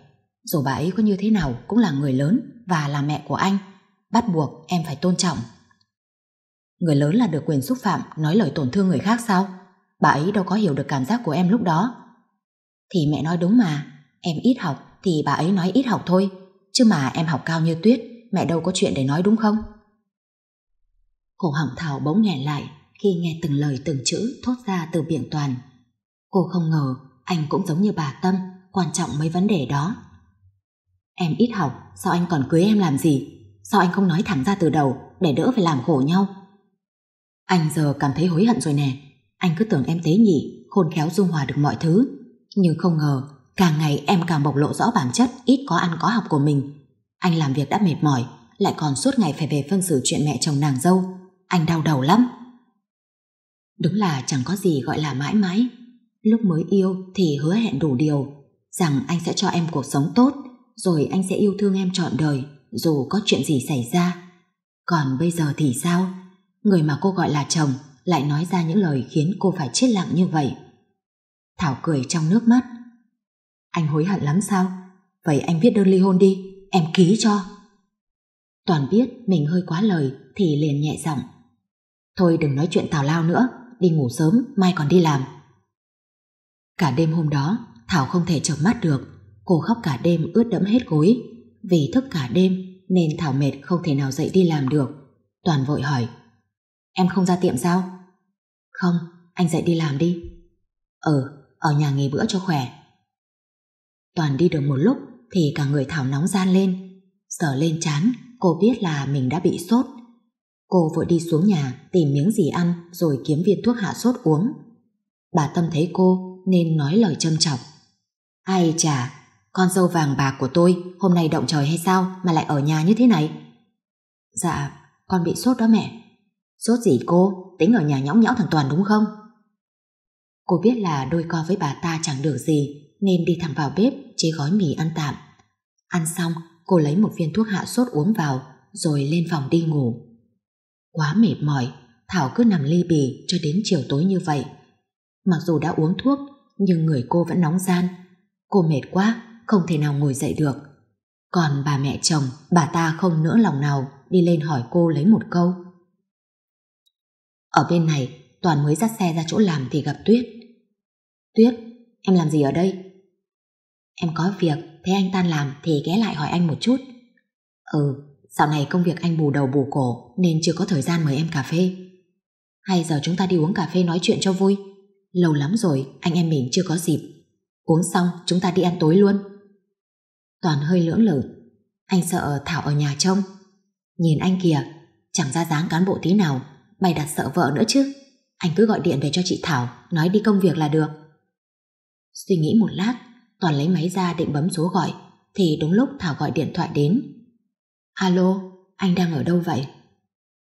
Dù bà ấy có như thế nào cũng là người lớn và là mẹ của anh. Bắt buộc em phải tôn trọng. Người lớn là được quyền xúc phạm nói lời tổn thương người khác sao? Bà ấy đâu có hiểu được cảm giác của em lúc đó. Thì mẹ nói đúng mà. Em ít học thì bà ấy nói ít học thôi. Chứ mà em học cao như tuyết, mẹ đâu có chuyện để nói đúng không? Cổ họng Thảo bỗng nghẹn lại khi nghe từng lời từng chữ thốt ra từ miệng Toàn. Cô không ngờ anh cũng giống như bà Tâm, quan trọng mấy vấn đề đó. Em ít học, sao anh còn cưới em làm gì? Sao anh không nói thẳng ra từ đầu để đỡ phải làm khổ nhau? Anh giờ cảm thấy hối hận rồi nè. Anh cứ tưởng em tế nhị, khôn khéo dung hòa được mọi thứ. Nhưng không ngờ, càng ngày em càng bộc lộ rõ bản chất ít có ăn có học của mình. Anh làm việc đã mệt mỏi, lại còn suốt ngày phải về phân xử chuyện mẹ chồng nàng dâu anh đau đầu lắm. Đúng là chẳng có gì gọi là mãi mãi. Lúc mới yêu thì hứa hẹn đủ điều rằng anh sẽ cho em cuộc sống tốt rồi anh sẽ yêu thương em trọn đời dù có chuyện gì xảy ra. Còn bây giờ thì sao? Người mà cô gọi là chồng lại nói ra những lời khiến cô phải chết lặng như vậy. Thảo cười trong nước mắt. Anh hối hận lắm sao? Vậy anh viết đơn ly hôn đi, em ký cho. Toàn biết mình hơi quá lời thì liền nhẹ giọng. Thôi đừng nói chuyện tào lao nữa, đi ngủ sớm, mai còn đi làm. Cả đêm hôm đó, Thảo không thể chợp mắt được. Cô khóc cả đêm ướt đẫm hết gối. Vì thức cả đêm nên Thảo mệt không thể nào dậy đi làm được. Toàn vội hỏi, em không ra tiệm sao? Không, anh dậy đi làm đi. Ừ, ở nhà nghỉ bữa cho khỏe. Toàn đi được một lúc thì cả người Thảo nóng gian lên. Sở lên chán, cô biết là mình đã bị sốt. Cô vội đi xuống nhà tìm miếng gì ăn rồi kiếm viên thuốc hạ sốt uống. Bà Tâm thấy cô nên nói lời châm chọc. Ai chả con dâu vàng bạc của tôi hôm nay động trời hay sao mà lại ở nhà như thế này? Dạ, con bị sốt đó mẹ. Sốt gì cô, tính ở nhà nhõng nhẽo thằng Toàn đúng không? Cô biết là đôi co với bà ta chẳng được gì nên đi thẳng vào bếp chế gói mì ăn tạm. Ăn xong, cô lấy một viên thuốc hạ sốt uống vào rồi lên phòng đi ngủ. Quá mệt mỏi, Thảo cứ nằm ly bì cho đến chiều tối như vậy. Mặc dù đã uống thuốc, nhưng người cô vẫn nóng gian. Cô mệt quá, không thể nào ngồi dậy được. Còn bà mẹ chồng, bà ta không nỡ lòng nào đi lên hỏi cô lấy một câu. Ở bên này, Toàn mới dắt xe ra chỗ làm thì gặp Tuyết. Tuyết, em làm gì ở đây? Em có việc, thấy anh tan làm thì ghé lại hỏi anh một chút. Ừ, Dạo này công việc anh bù đầu bù cổ nên chưa có thời gian mời em cà phê. Hay giờ chúng ta đi uống cà phê nói chuyện cho vui. Lâu lắm rồi anh em mình chưa có dịp. Uống xong chúng ta đi ăn tối luôn. Toàn hơi lưỡng lự. Anh sợ Thảo ở nhà trông. Nhìn anh kìa, chẳng ra dáng cán bộ tí nào, bày đặt sợ vợ nữa chứ. Anh cứ gọi điện về cho chị Thảo, nói đi công việc là được. Suy nghĩ một lát, Toàn lấy máy ra định bấm số gọi, thì đúng lúc Thảo gọi điện thoại đến. Alo, anh đang ở đâu vậy?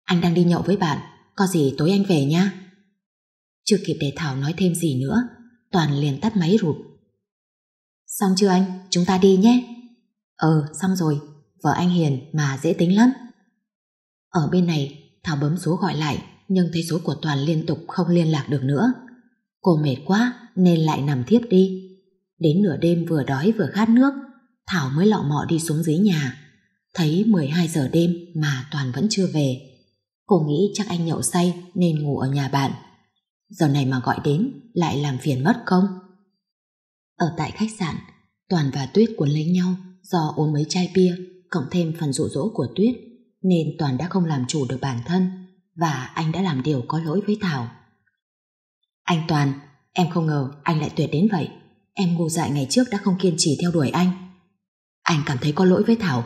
Anh đang đi nhậu với bạn, có gì tối anh về nhé. Chưa kịp để Thảo nói thêm gì nữa, Toàn liền tắt máy rụt. Xong chưa anh, chúng ta đi nhé. Ờ, xong rồi, vợ anh hiền mà dễ tính lắm. Ở bên này, Thảo bấm số gọi lại, nhưng thấy số của Toàn liên tục không liên lạc được nữa. Cô mệt quá nên lại nằm thiếp đi. Đến nửa đêm vừa đói vừa khát nước, Thảo mới lọ mọ đi xuống dưới nhà. Thấy 12 giờ đêm mà Toàn vẫn chưa về. Cô nghĩ chắc anh nhậu say nên ngủ ở nhà bạn. Giờ này mà gọi đến lại làm phiền mất công. Ở tại khách sạn, Toàn và Tuyết cuốn lấy nhau do uống mấy chai bia cộng thêm phần dụ dỗ của Tuyết nên Toàn đã không làm chủ được bản thân và anh đã làm điều có lỗi với Thảo. Anh Toàn, em không ngờ anh lại tuyệt đến vậy. Em ngu dại ngày trước đã không kiên trì theo đuổi anh. Anh cảm thấy có lỗi với Thảo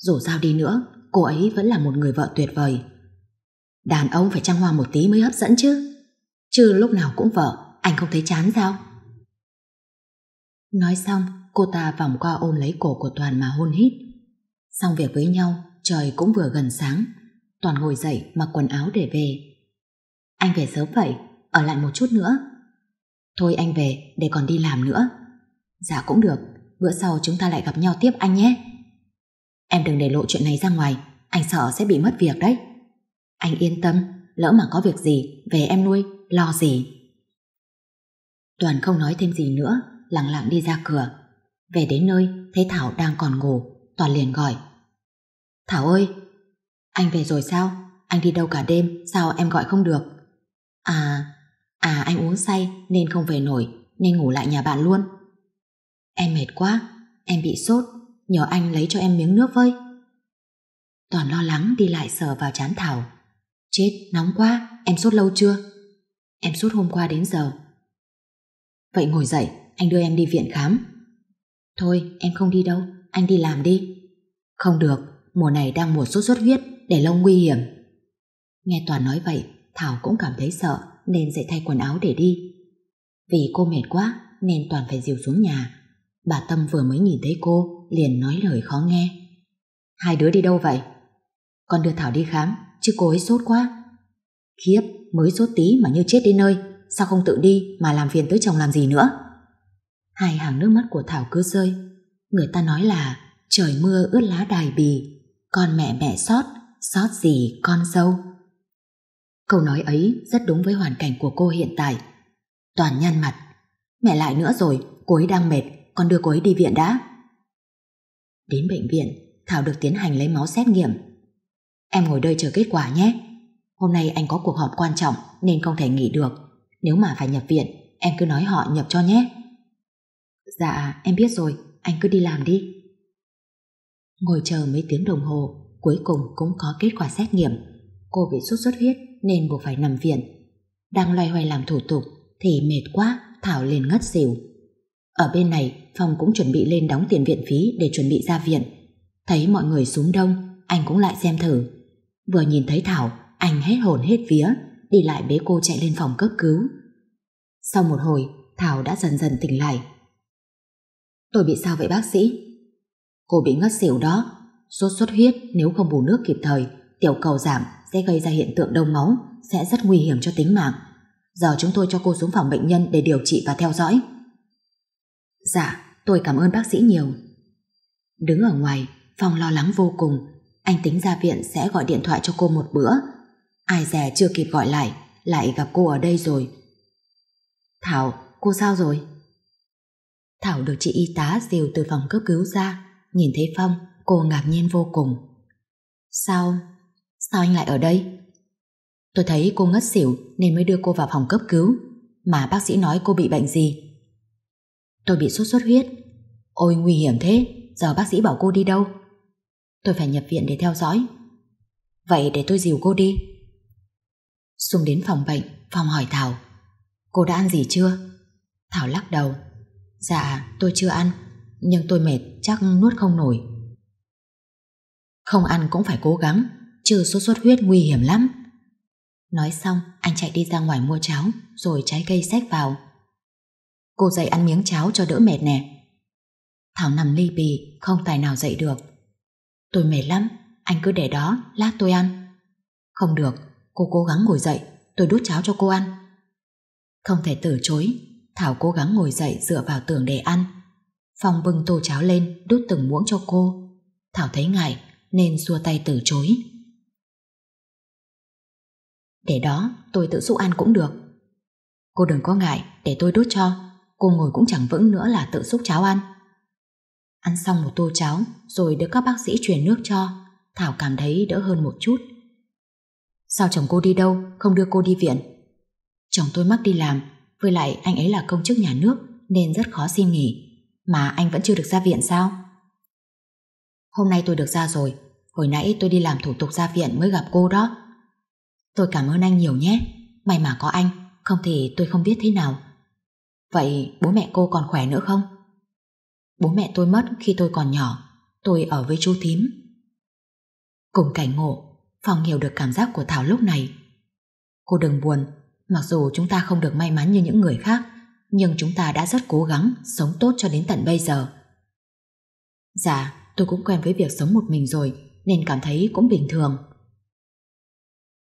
dù sao đi nữa, cô ấy vẫn là một người vợ tuyệt vời. Đàn ông phải trang hoa một tí mới hấp dẫn chứ. Chứ lúc nào cũng vợ, anh không thấy chán sao? Nói xong, cô ta vòng qua ôm lấy cổ của Toàn mà hôn hít. Xong việc với nhau, trời cũng vừa gần sáng. Toàn ngồi dậy mặc quần áo để về. Anh về sớm vậy, ở lại một chút nữa. Thôi anh về, để còn đi làm nữa. Dạ cũng được, bữa sau chúng ta lại gặp nhau tiếp anh nhé. Em đừng để lộ chuyện này ra ngoài Anh sợ sẽ bị mất việc đấy Anh yên tâm Lỡ mà có việc gì Về em nuôi Lo gì Toàn không nói thêm gì nữa Lặng lặng đi ra cửa Về đến nơi Thấy Thảo đang còn ngủ Toàn liền gọi Thảo ơi Anh về rồi sao Anh đi đâu cả đêm Sao em gọi không được À À anh uống say Nên không về nổi Nên ngủ lại nhà bạn luôn Em mệt quá Em bị sốt Nhờ anh lấy cho em miếng nước với Toàn lo lắng đi lại sờ vào chán Thảo Chết nóng quá Em sốt lâu chưa Em sốt hôm qua đến giờ Vậy ngồi dậy anh đưa em đi viện khám Thôi em không đi đâu Anh đi làm đi Không được mùa này đang mùa sốt xuất huyết Để lâu nguy hiểm Nghe Toàn nói vậy Thảo cũng cảm thấy sợ Nên dậy thay quần áo để đi Vì cô mệt quá nên Toàn phải dìu xuống nhà Bà Tâm vừa mới nhìn thấy cô liền nói lời khó nghe. Hai đứa đi đâu vậy? Con đưa Thảo đi khám, chứ cô ấy sốt quá. Khiếp, mới sốt tí mà như chết đi nơi, sao không tự đi mà làm phiền tới chồng làm gì nữa? Hai hàng nước mắt của Thảo cứ rơi. Người ta nói là trời mưa ướt lá đài bì, con mẹ mẹ sót, sót gì con dâu. Câu nói ấy rất đúng với hoàn cảnh của cô hiện tại. Toàn nhăn mặt. Mẹ lại nữa rồi, cô ấy đang mệt, con đưa cô ấy đi viện đã. Đến bệnh viện, Thảo được tiến hành lấy máu xét nghiệm. Em ngồi đây chờ kết quả nhé. Hôm nay anh có cuộc họp quan trọng nên không thể nghỉ được. Nếu mà phải nhập viện, em cứ nói họ nhập cho nhé. Dạ, em biết rồi, anh cứ đi làm đi. Ngồi chờ mấy tiếng đồng hồ, cuối cùng cũng có kết quả xét nghiệm. Cô bị sốt xuất huyết nên buộc phải nằm viện. Đang loay hoay làm thủ tục thì mệt quá, Thảo liền ngất xỉu. Ở bên này, Phong cũng chuẩn bị lên đóng tiền viện phí để chuẩn bị ra viện. Thấy mọi người xuống đông, anh cũng lại xem thử. Vừa nhìn thấy Thảo, anh hết hồn hết vía, đi lại bế cô chạy lên phòng cấp cứu. Sau một hồi, Thảo đã dần dần tỉnh lại. Tôi bị sao vậy bác sĩ? Cô bị ngất xỉu đó, sốt xuất huyết nếu không bù nước kịp thời, tiểu cầu giảm sẽ gây ra hiện tượng đông máu, sẽ rất nguy hiểm cho tính mạng. Giờ chúng tôi cho cô xuống phòng bệnh nhân để điều trị và theo dõi. Dạ, Tôi cảm ơn bác sĩ nhiều. Đứng ở ngoài, Phong lo lắng vô cùng. Anh tính ra viện sẽ gọi điện thoại cho cô một bữa. Ai dè chưa kịp gọi lại, lại gặp cô ở đây rồi. Thảo, cô sao rồi? Thảo được chị y tá dìu từ phòng cấp cứu ra. Nhìn thấy Phong, cô ngạc nhiên vô cùng. Sao? Sao anh lại ở đây? Tôi thấy cô ngất xỉu nên mới đưa cô vào phòng cấp cứu. Mà bác sĩ nói cô bị bệnh gì Tôi bị sốt xuất huyết. Ôi nguy hiểm thế, giờ bác sĩ bảo cô đi đâu? Tôi phải nhập viện để theo dõi. Vậy để tôi dìu cô đi. Xung đến phòng bệnh, phòng hỏi Thảo. Cô đã ăn gì chưa? Thảo lắc đầu. Dạ, tôi chưa ăn, nhưng tôi mệt chắc nuốt không nổi. Không ăn cũng phải cố gắng, chứ sốt xuất huyết nguy hiểm lắm. Nói xong, anh chạy đi ra ngoài mua cháo, rồi trái cây xách vào. Cô dậy ăn miếng cháo cho đỡ mệt nè Thảo nằm ly bì Không tài nào dậy được Tôi mệt lắm Anh cứ để đó lát tôi ăn Không được cô cố gắng ngồi dậy Tôi đút cháo cho cô ăn Không thể từ chối Thảo cố gắng ngồi dậy dựa vào tường để ăn Phong bưng tô cháo lên Đút từng muỗng cho cô Thảo thấy ngại nên xua tay từ chối Để đó tôi tự xúc ăn cũng được Cô đừng có ngại để tôi đút cho cô ngồi cũng chẳng vững nữa là tự xúc cháo ăn. Ăn xong một tô cháo rồi được các bác sĩ truyền nước cho, Thảo cảm thấy đỡ hơn một chút. Sao chồng cô đi đâu, không đưa cô đi viện? Chồng tôi mắc đi làm, với lại anh ấy là công chức nhà nước nên rất khó xin nghỉ. Mà anh vẫn chưa được ra viện sao? Hôm nay tôi được ra rồi, hồi nãy tôi đi làm thủ tục ra viện mới gặp cô đó. Tôi cảm ơn anh nhiều nhé, may mà có anh, không thì tôi không biết thế nào. Vậy bố mẹ cô còn khỏe nữa không? Bố mẹ tôi mất khi tôi còn nhỏ Tôi ở với chú thím Cùng cảnh ngộ phong hiểu được cảm giác của Thảo lúc này Cô đừng buồn Mặc dù chúng ta không được may mắn như những người khác Nhưng chúng ta đã rất cố gắng Sống tốt cho đến tận bây giờ Dạ tôi cũng quen với việc sống một mình rồi Nên cảm thấy cũng bình thường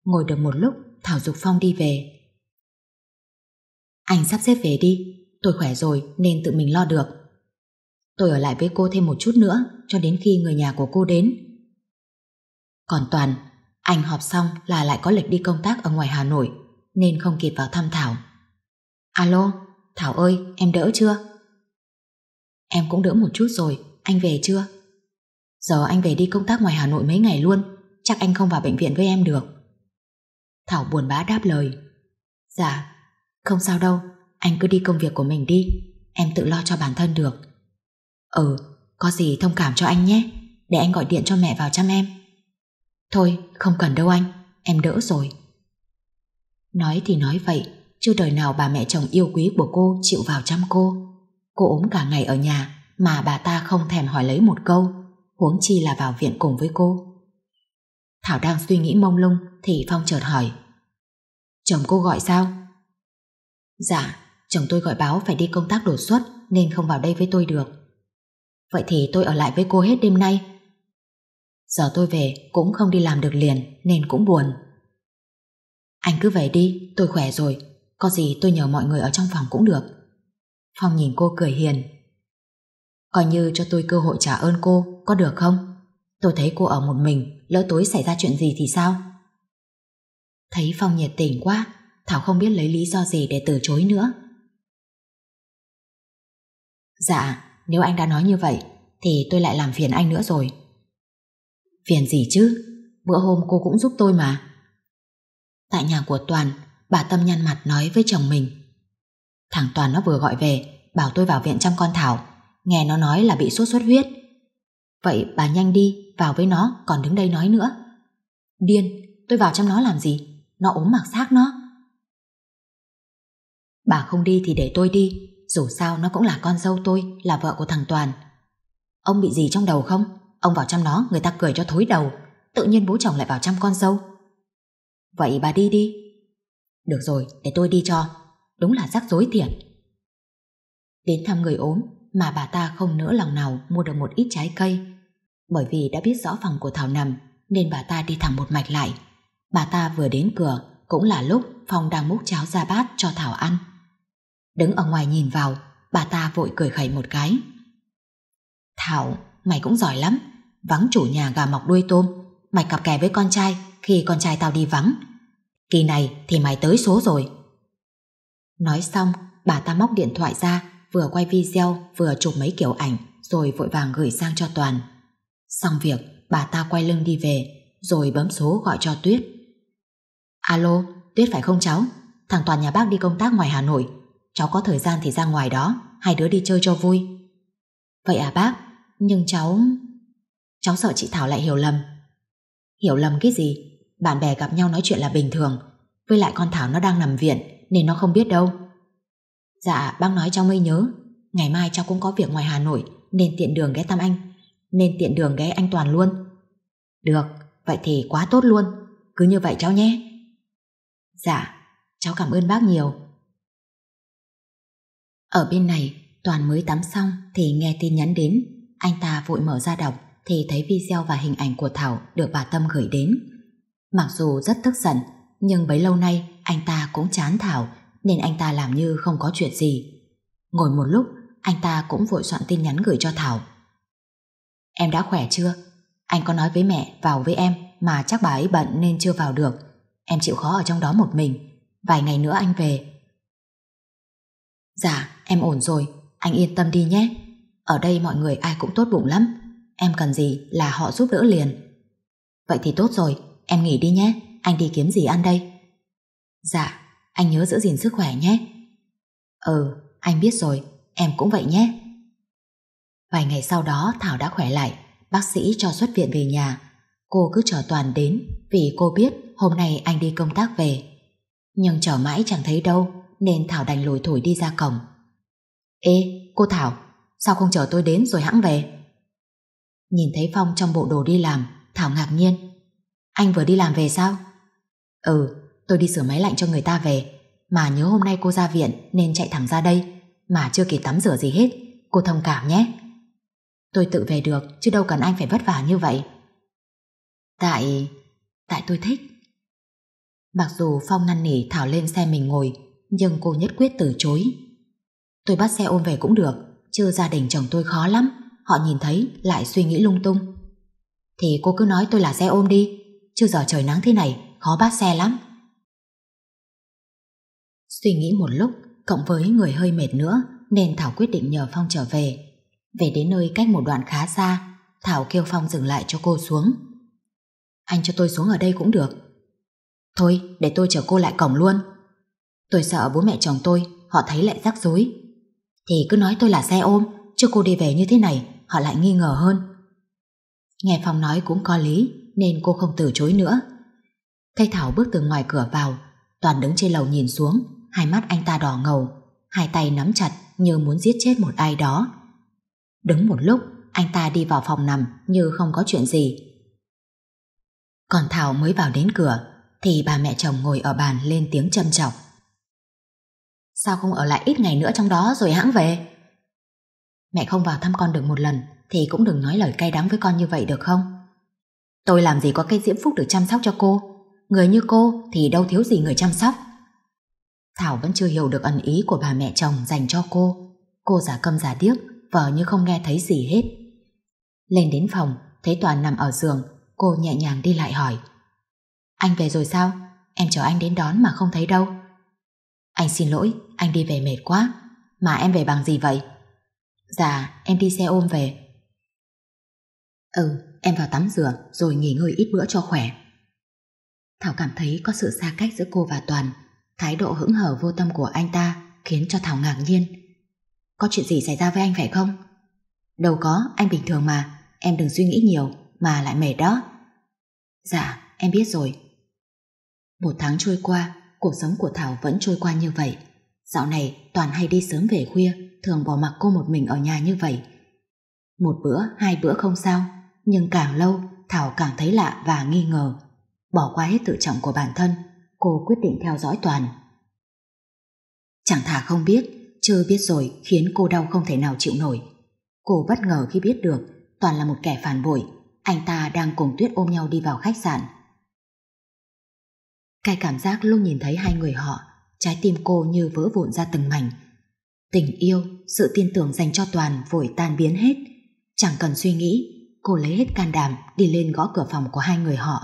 Ngồi được một lúc Thảo Dục Phong đi về anh sắp xếp về đi, tôi khỏe rồi nên tự mình lo được. Tôi ở lại với cô thêm một chút nữa cho đến khi người nhà của cô đến. Còn Toàn, anh họp xong là lại có lịch đi công tác ở ngoài Hà Nội nên không kịp vào thăm Thảo. Alo, Thảo ơi, em đỡ chưa? Em cũng đỡ một chút rồi, anh về chưa? Giờ anh về đi công tác ngoài Hà Nội mấy ngày luôn, chắc anh không vào bệnh viện với em được. Thảo buồn bã đáp lời. Dạ, không sao đâu, anh cứ đi công việc của mình đi, em tự lo cho bản thân được. Ừ, có gì thông cảm cho anh nhé, để anh gọi điện cho mẹ vào chăm em. Thôi, không cần đâu anh, em đỡ rồi. Nói thì nói vậy, chưa đời nào bà mẹ chồng yêu quý của cô chịu vào chăm cô. Cô ốm cả ngày ở nhà mà bà ta không thèm hỏi lấy một câu, huống chi là vào viện cùng với cô. Thảo đang suy nghĩ mông lung thì Phong chợt hỏi. Chồng cô gọi sao? Dạ, chồng tôi gọi báo phải đi công tác đột xuất nên không vào đây với tôi được. Vậy thì tôi ở lại với cô hết đêm nay. Giờ tôi về cũng không đi làm được liền nên cũng buồn. Anh cứ về đi, tôi khỏe rồi. Có gì tôi nhờ mọi người ở trong phòng cũng được. Phong nhìn cô cười hiền. Coi như cho tôi cơ hội trả ơn cô, có được không? Tôi thấy cô ở một mình, lỡ tối xảy ra chuyện gì thì sao? Thấy Phong nhiệt tình quá, Thảo không biết lấy lý do gì để từ chối nữa. Dạ, nếu anh đã nói như vậy thì tôi lại làm phiền anh nữa rồi. Phiền gì chứ? Bữa hôm cô cũng giúp tôi mà. Tại nhà của Toàn, bà Tâm nhăn mặt nói với chồng mình. Thằng Toàn nó vừa gọi về, bảo tôi vào viện chăm con Thảo. Nghe nó nói là bị sốt xuất huyết. Vậy bà nhanh đi, vào với nó, còn đứng đây nói nữa. Điên, tôi vào chăm nó làm gì? Nó ốm mặc xác nó. Bà không đi thì để tôi đi, dù sao nó cũng là con dâu tôi, là vợ của thằng Toàn. Ông bị gì trong đầu không? Ông vào chăm nó, người ta cười cho thối đầu. Tự nhiên bố chồng lại vào chăm con dâu. Vậy bà đi đi. Được rồi, để tôi đi cho. Đúng là rắc rối thiệt. Đến thăm người ốm mà bà ta không nỡ lòng nào mua được một ít trái cây. Bởi vì đã biết rõ phòng của Thảo nằm nên bà ta đi thẳng một mạch lại. Bà ta vừa đến cửa cũng là lúc Phong đang múc cháo ra bát cho Thảo ăn. Đứng ở ngoài nhìn vào, bà ta vội cười khẩy một cái. Thảo, mày cũng giỏi lắm, vắng chủ nhà gà mọc đuôi tôm, mày cặp kè với con trai khi con trai tao đi vắng. Kỳ này thì mày tới số rồi. Nói xong, bà ta móc điện thoại ra, vừa quay video vừa chụp mấy kiểu ảnh rồi vội vàng gửi sang cho Toàn. Xong việc, bà ta quay lưng đi về, rồi bấm số gọi cho Tuyết. Alo, Tuyết phải không cháu? Thằng Toàn nhà bác đi công tác ngoài Hà Nội, Cháu có thời gian thì ra ngoài đó Hai đứa đi chơi cho vui Vậy à bác Nhưng cháu Cháu sợ chị Thảo lại hiểu lầm Hiểu lầm cái gì Bạn bè gặp nhau nói chuyện là bình thường Với lại con Thảo nó đang nằm viện Nên nó không biết đâu Dạ bác nói cháu mới nhớ Ngày mai cháu cũng có việc ngoài Hà Nội Nên tiện đường ghé thăm anh Nên tiện đường ghé anh Toàn luôn Được Vậy thì quá tốt luôn Cứ như vậy cháu nhé Dạ Cháu cảm ơn bác nhiều ở bên này, Toàn mới tắm xong thì nghe tin nhắn đến. Anh ta vội mở ra đọc thì thấy video và hình ảnh của Thảo được bà Tâm gửi đến. Mặc dù rất tức giận, nhưng bấy lâu nay anh ta cũng chán Thảo nên anh ta làm như không có chuyện gì. Ngồi một lúc, anh ta cũng vội soạn tin nhắn gửi cho Thảo. Em đã khỏe chưa? Anh có nói với mẹ vào với em mà chắc bà ấy bận nên chưa vào được. Em chịu khó ở trong đó một mình. Vài ngày nữa anh về, Dạ, em ổn rồi, anh yên tâm đi nhé. Ở đây mọi người ai cũng tốt bụng lắm, em cần gì là họ giúp đỡ liền. Vậy thì tốt rồi, em nghỉ đi nhé, anh đi kiếm gì ăn đây. Dạ, anh nhớ giữ gìn sức khỏe nhé. Ừ, anh biết rồi, em cũng vậy nhé. Vài ngày sau đó Thảo đã khỏe lại, bác sĩ cho xuất viện về nhà. Cô cứ chờ Toàn đến vì cô biết hôm nay anh đi công tác về. Nhưng chờ mãi chẳng thấy đâu, nên Thảo đành lùi thủi đi ra cổng. Ê, cô Thảo, sao không chờ tôi đến rồi hãng về? Nhìn thấy Phong trong bộ đồ đi làm, Thảo ngạc nhiên. Anh vừa đi làm về sao? Ừ, tôi đi sửa máy lạnh cho người ta về, mà nhớ hôm nay cô ra viện nên chạy thẳng ra đây, mà chưa kịp tắm rửa gì hết, cô thông cảm nhé. Tôi tự về được, chứ đâu cần anh phải vất vả như vậy. Tại... tại tôi thích. Mặc dù Phong năn nỉ Thảo lên xe mình ngồi, nhưng cô nhất quyết từ chối. Tôi bắt xe ôm về cũng được, chưa gia đình chồng tôi khó lắm, họ nhìn thấy lại suy nghĩ lung tung. Thì cô cứ nói tôi là xe ôm đi, chứ giờ trời nắng thế này khó bắt xe lắm. Suy nghĩ một lúc, cộng với người hơi mệt nữa nên Thảo quyết định nhờ Phong trở về. Về đến nơi cách một đoạn khá xa, Thảo kêu Phong dừng lại cho cô xuống. Anh cho tôi xuống ở đây cũng được. Thôi, để tôi chở cô lại cổng luôn. Tôi sợ bố mẹ chồng tôi, họ thấy lại rắc rối. Thì cứ nói tôi là xe ôm, chứ cô đi về như thế này, họ lại nghi ngờ hơn. Nghe Phong nói cũng có lý, nên cô không từ chối nữa. Thấy Thảo bước từ ngoài cửa vào, Toàn đứng trên lầu nhìn xuống, hai mắt anh ta đỏ ngầu, hai tay nắm chặt như muốn giết chết một ai đó. Đứng một lúc, anh ta đi vào phòng nằm như không có chuyện gì. Còn Thảo mới vào đến cửa, thì bà mẹ chồng ngồi ở bàn lên tiếng châm chọc. Sao không ở lại ít ngày nữa trong đó rồi hãng về? Mẹ không vào thăm con được một lần thì cũng đừng nói lời cay đắng với con như vậy được không? Tôi làm gì có cái diễm phúc được chăm sóc cho cô. Người như cô thì đâu thiếu gì người chăm sóc. Thảo vẫn chưa hiểu được ẩn ý của bà mẹ chồng dành cho cô. Cô giả câm giả điếc, vờ như không nghe thấy gì hết. Lên đến phòng, thấy Toàn nằm ở giường, cô nhẹ nhàng đi lại hỏi. Anh về rồi sao? Em chờ anh đến đón mà không thấy đâu. Anh xin lỗi, anh đi về mệt quá. Mà em về bằng gì vậy? Dạ, em đi xe ôm về. Ừ, em vào tắm rửa rồi nghỉ ngơi ít bữa cho khỏe. Thảo cảm thấy có sự xa cách giữa cô và Toàn. Thái độ hững hở vô tâm của anh ta khiến cho Thảo ngạc nhiên. Có chuyện gì xảy ra với anh phải không? Đâu có, anh bình thường mà. Em đừng suy nghĩ nhiều mà lại mệt đó. Dạ, em biết rồi. Một tháng trôi qua, cuộc sống của Thảo vẫn trôi qua như vậy. Dạo này Toàn hay đi sớm về khuya, thường bỏ mặc cô một mình ở nhà như vậy. Một bữa, hai bữa không sao, nhưng càng lâu Thảo càng thấy lạ và nghi ngờ. Bỏ qua hết tự trọng của bản thân, cô quyết định theo dõi Toàn. Chẳng thà không biết, chưa biết rồi khiến cô đau không thể nào chịu nổi. Cô bất ngờ khi biết được Toàn là một kẻ phản bội, anh ta đang cùng Tuyết ôm nhau đi vào khách sạn cái cảm giác lúc nhìn thấy hai người họ, trái tim cô như vỡ vụn ra từng mảnh. Tình yêu, sự tin tưởng dành cho Toàn vội tan biến hết. Chẳng cần suy nghĩ, cô lấy hết can đảm đi lên gõ cửa phòng của hai người họ.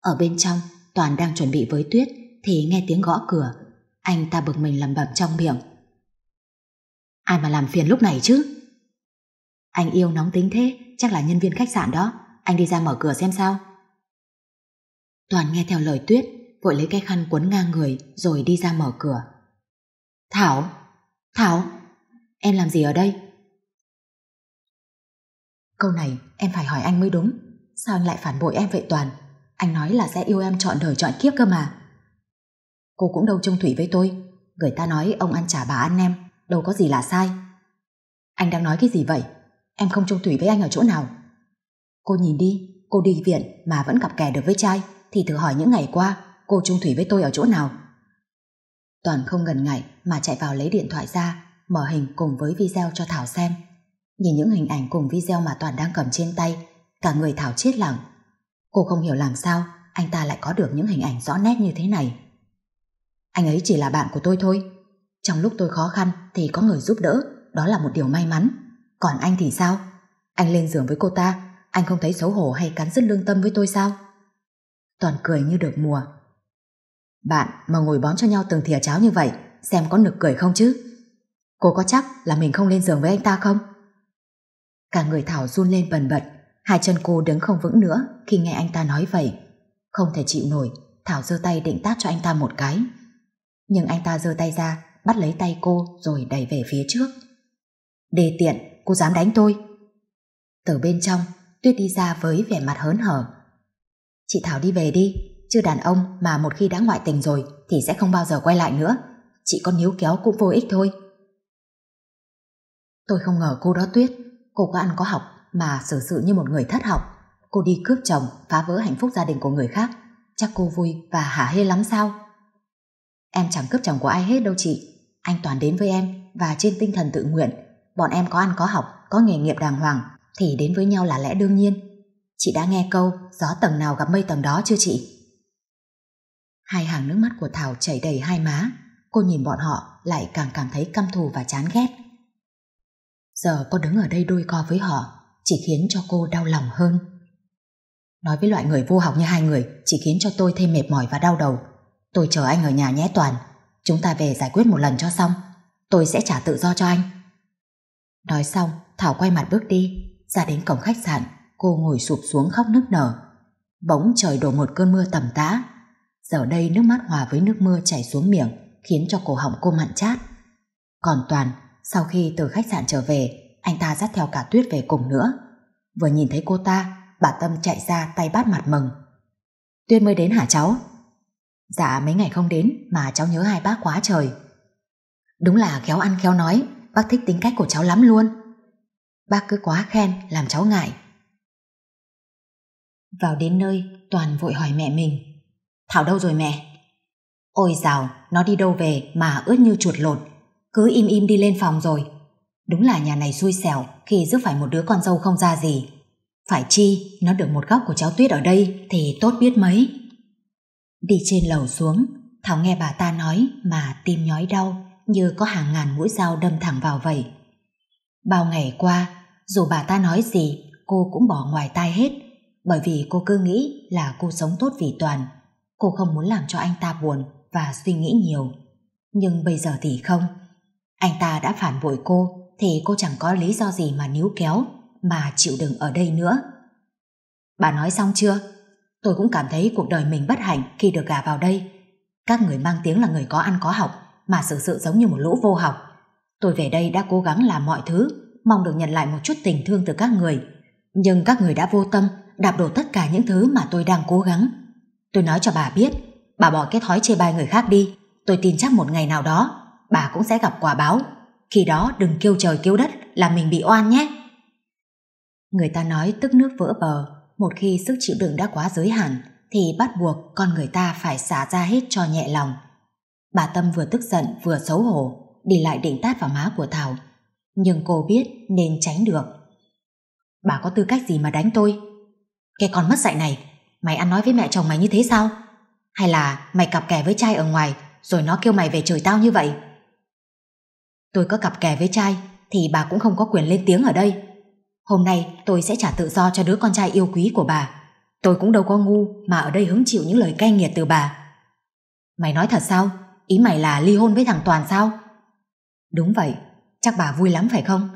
Ở bên trong, Toàn đang chuẩn bị với Tuyết thì nghe tiếng gõ cửa. Anh ta bực mình lầm bầm trong miệng. Ai mà làm phiền lúc này chứ? Anh yêu nóng tính thế, chắc là nhân viên khách sạn đó. Anh đi ra mở cửa xem sao. Toàn nghe theo lời Tuyết vội lấy cái khăn quấn ngang người rồi đi ra mở cửa. Thảo! Thảo! Em làm gì ở đây? Câu này em phải hỏi anh mới đúng. Sao anh lại phản bội em vậy Toàn? Anh nói là sẽ yêu em chọn đời chọn kiếp cơ mà. Cô cũng đâu chung thủy với tôi. Người ta nói ông ăn trả bà ăn em, đâu có gì là sai. Anh đang nói cái gì vậy? Em không chung thủy với anh ở chỗ nào? Cô nhìn đi, cô đi viện mà vẫn gặp kẻ được với trai thì thử hỏi những ngày qua cô trung thủy với tôi ở chỗ nào? Toàn không ngần ngại mà chạy vào lấy điện thoại ra, mở hình cùng với video cho Thảo xem. Nhìn những hình ảnh cùng video mà Toàn đang cầm trên tay, cả người Thảo chết lặng. Cô không hiểu làm sao anh ta lại có được những hình ảnh rõ nét như thế này. Anh ấy chỉ là bạn của tôi thôi. Trong lúc tôi khó khăn thì có người giúp đỡ, đó là một điều may mắn. Còn anh thì sao? Anh lên giường với cô ta, anh không thấy xấu hổ hay cắn rứt lương tâm với tôi sao? Toàn cười như được mùa, bạn mà ngồi bón cho nhau từng thìa cháo như vậy, xem có nực cười không chứ? Cô có chắc là mình không lên giường với anh ta không? Cả người Thảo run lên bần bật, hai chân cô đứng không vững nữa khi nghe anh ta nói vậy. Không thể chịu nổi, Thảo giơ tay định tát cho anh ta một cái. Nhưng anh ta giơ tay ra, bắt lấy tay cô rồi đẩy về phía trước. Đề tiện, cô dám đánh tôi. Từ bên trong, Tuyết đi ra với vẻ mặt hớn hở. Chị Thảo đi về đi, chứ đàn ông mà một khi đã ngoại tình rồi thì sẽ không bao giờ quay lại nữa. Chị con níu kéo cũng vô ích thôi. Tôi không ngờ cô đó tuyết, cô có ăn có học mà xử sự như một người thất học. Cô đi cướp chồng, phá vỡ hạnh phúc gia đình của người khác. Chắc cô vui và hả hê lắm sao? Em chẳng cướp chồng của ai hết đâu chị. Anh Toàn đến với em và trên tinh thần tự nguyện. Bọn em có ăn có học, có nghề nghiệp đàng hoàng thì đến với nhau là lẽ đương nhiên. Chị đã nghe câu gió tầng nào gặp mây tầng đó chưa chị? Hai hàng nước mắt của Thảo chảy đầy hai má, cô nhìn bọn họ lại càng cảm thấy căm thù và chán ghét. Giờ cô đứng ở đây đôi co với họ, chỉ khiến cho cô đau lòng hơn. Nói với loại người vô học như hai người chỉ khiến cho tôi thêm mệt mỏi và đau đầu. Tôi chờ anh ở nhà nhé Toàn, chúng ta về giải quyết một lần cho xong. Tôi sẽ trả tự do cho anh. Nói xong, Thảo quay mặt bước đi, ra đến cổng khách sạn, cô ngồi sụp xuống khóc nức nở. Bỗng trời đổ một cơn mưa tầm tã, Giờ đây nước mắt hòa với nước mưa chảy xuống miệng khiến cho cổ họng cô mặn chát. Còn Toàn, sau khi từ khách sạn trở về, anh ta dắt theo cả Tuyết về cùng nữa. Vừa nhìn thấy cô ta, bà Tâm chạy ra tay bát mặt mừng. Tuyết mới đến hả cháu? Dạ mấy ngày không đến mà cháu nhớ hai bác quá trời. Đúng là khéo ăn khéo nói, bác thích tính cách của cháu lắm luôn. Bác cứ quá khen làm cháu ngại. Vào đến nơi, Toàn vội hỏi mẹ mình. Thảo đâu rồi mẹ? Ôi dào, nó đi đâu về mà ướt như chuột lột. Cứ im im đi lên phòng rồi. Đúng là nhà này xui xẻo khi giữ phải một đứa con dâu không ra gì. Phải chi, nó được một góc của cháu Tuyết ở đây thì tốt biết mấy. Đi trên lầu xuống, Thảo nghe bà ta nói mà tim nhói đau như có hàng ngàn mũi dao đâm thẳng vào vậy. Bao ngày qua, dù bà ta nói gì, cô cũng bỏ ngoài tai hết, bởi vì cô cứ nghĩ là cô sống tốt vì Toàn. Cô không muốn làm cho anh ta buồn và suy nghĩ nhiều. Nhưng bây giờ thì không. Anh ta đã phản bội cô thì cô chẳng có lý do gì mà níu kéo mà chịu đựng ở đây nữa. Bà nói xong chưa? Tôi cũng cảm thấy cuộc đời mình bất hạnh khi được gà vào đây. Các người mang tiếng là người có ăn có học mà sự sự giống như một lũ vô học. Tôi về đây đã cố gắng làm mọi thứ mong được nhận lại một chút tình thương từ các người. Nhưng các người đã vô tâm đạp đổ tất cả những thứ mà tôi đang cố gắng. Tôi nói cho bà biết, bà bỏ cái thói chê bai người khác đi, tôi tin chắc một ngày nào đó, bà cũng sẽ gặp quả báo. Khi đó đừng kêu trời kêu đất là mình bị oan nhé. Người ta nói tức nước vỡ bờ, một khi sức chịu đựng đã quá giới hạn, thì bắt buộc con người ta phải xả ra hết cho nhẹ lòng. Bà Tâm vừa tức giận vừa xấu hổ, đi lại định tát vào má của Thảo. Nhưng cô biết nên tránh được. Bà có tư cách gì mà đánh tôi? Cái con mất dạy này, mày ăn nói với mẹ chồng mày như thế sao? Hay là mày cặp kè với trai ở ngoài rồi nó kêu mày về trời tao như vậy? Tôi có cặp kè với trai thì bà cũng không có quyền lên tiếng ở đây. Hôm nay tôi sẽ trả tự do cho đứa con trai yêu quý của bà. Tôi cũng đâu có ngu mà ở đây hứng chịu những lời cay nghiệt từ bà. Mày nói thật sao? Ý mày là ly hôn với thằng Toàn sao? Đúng vậy, chắc bà vui lắm phải không?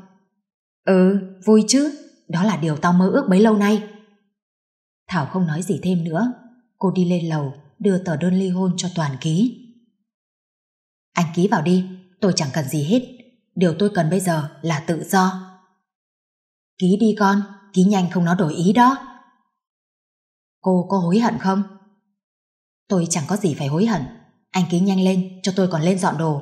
Ừ, vui chứ. Đó là điều tao mơ ước bấy lâu nay. Thảo không nói gì thêm nữa. Cô đi lên lầu, đưa tờ đơn ly hôn cho Toàn ký. Anh ký vào đi, tôi chẳng cần gì hết. Điều tôi cần bây giờ là tự do. Ký đi con, ký nhanh không nó đổi ý đó. Cô có hối hận không? Tôi chẳng có gì phải hối hận. Anh ký nhanh lên, cho tôi còn lên dọn đồ.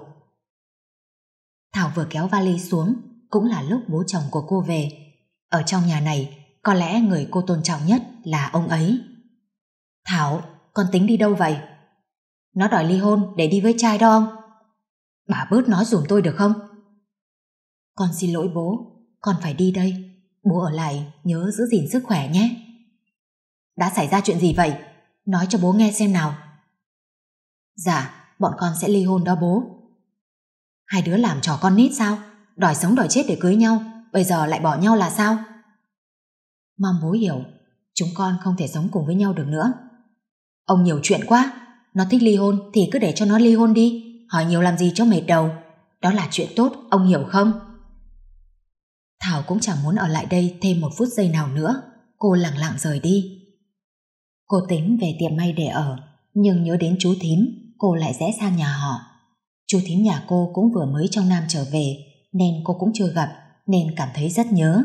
Thảo vừa kéo vali xuống, cũng là lúc bố chồng của cô về. Ở trong nhà này, có lẽ người cô tôn trọng nhất là ông ấy. Thảo, con tính đi đâu vậy? Nó đòi ly hôn để đi với trai đó ông. Bà bớt nói dùm tôi được không? Con xin lỗi bố, con phải đi đây. Bố ở lại, nhớ giữ gìn sức khỏe nhé. Đã xảy ra chuyện gì vậy? Nói cho bố nghe xem nào. Dạ, bọn con sẽ ly hôn đó bố. Hai đứa làm trò con nít sao? Đòi sống đòi chết để cưới nhau, bây giờ lại bỏ nhau là sao? Mong bố hiểu, chúng con không thể sống cùng với nhau được nữa. Ông nhiều chuyện quá, nó thích ly hôn thì cứ để cho nó ly hôn đi, hỏi nhiều làm gì cho mệt đầu. Đó là chuyện tốt, ông hiểu không? Thảo cũng chẳng muốn ở lại đây thêm một phút giây nào nữa, cô lặng lặng rời đi. Cô tính về tiệm may để ở, nhưng nhớ đến chú thím, cô lại rẽ sang nhà họ. Chú thím nhà cô cũng vừa mới trong Nam trở về, nên cô cũng chưa gặp, nên cảm thấy rất nhớ.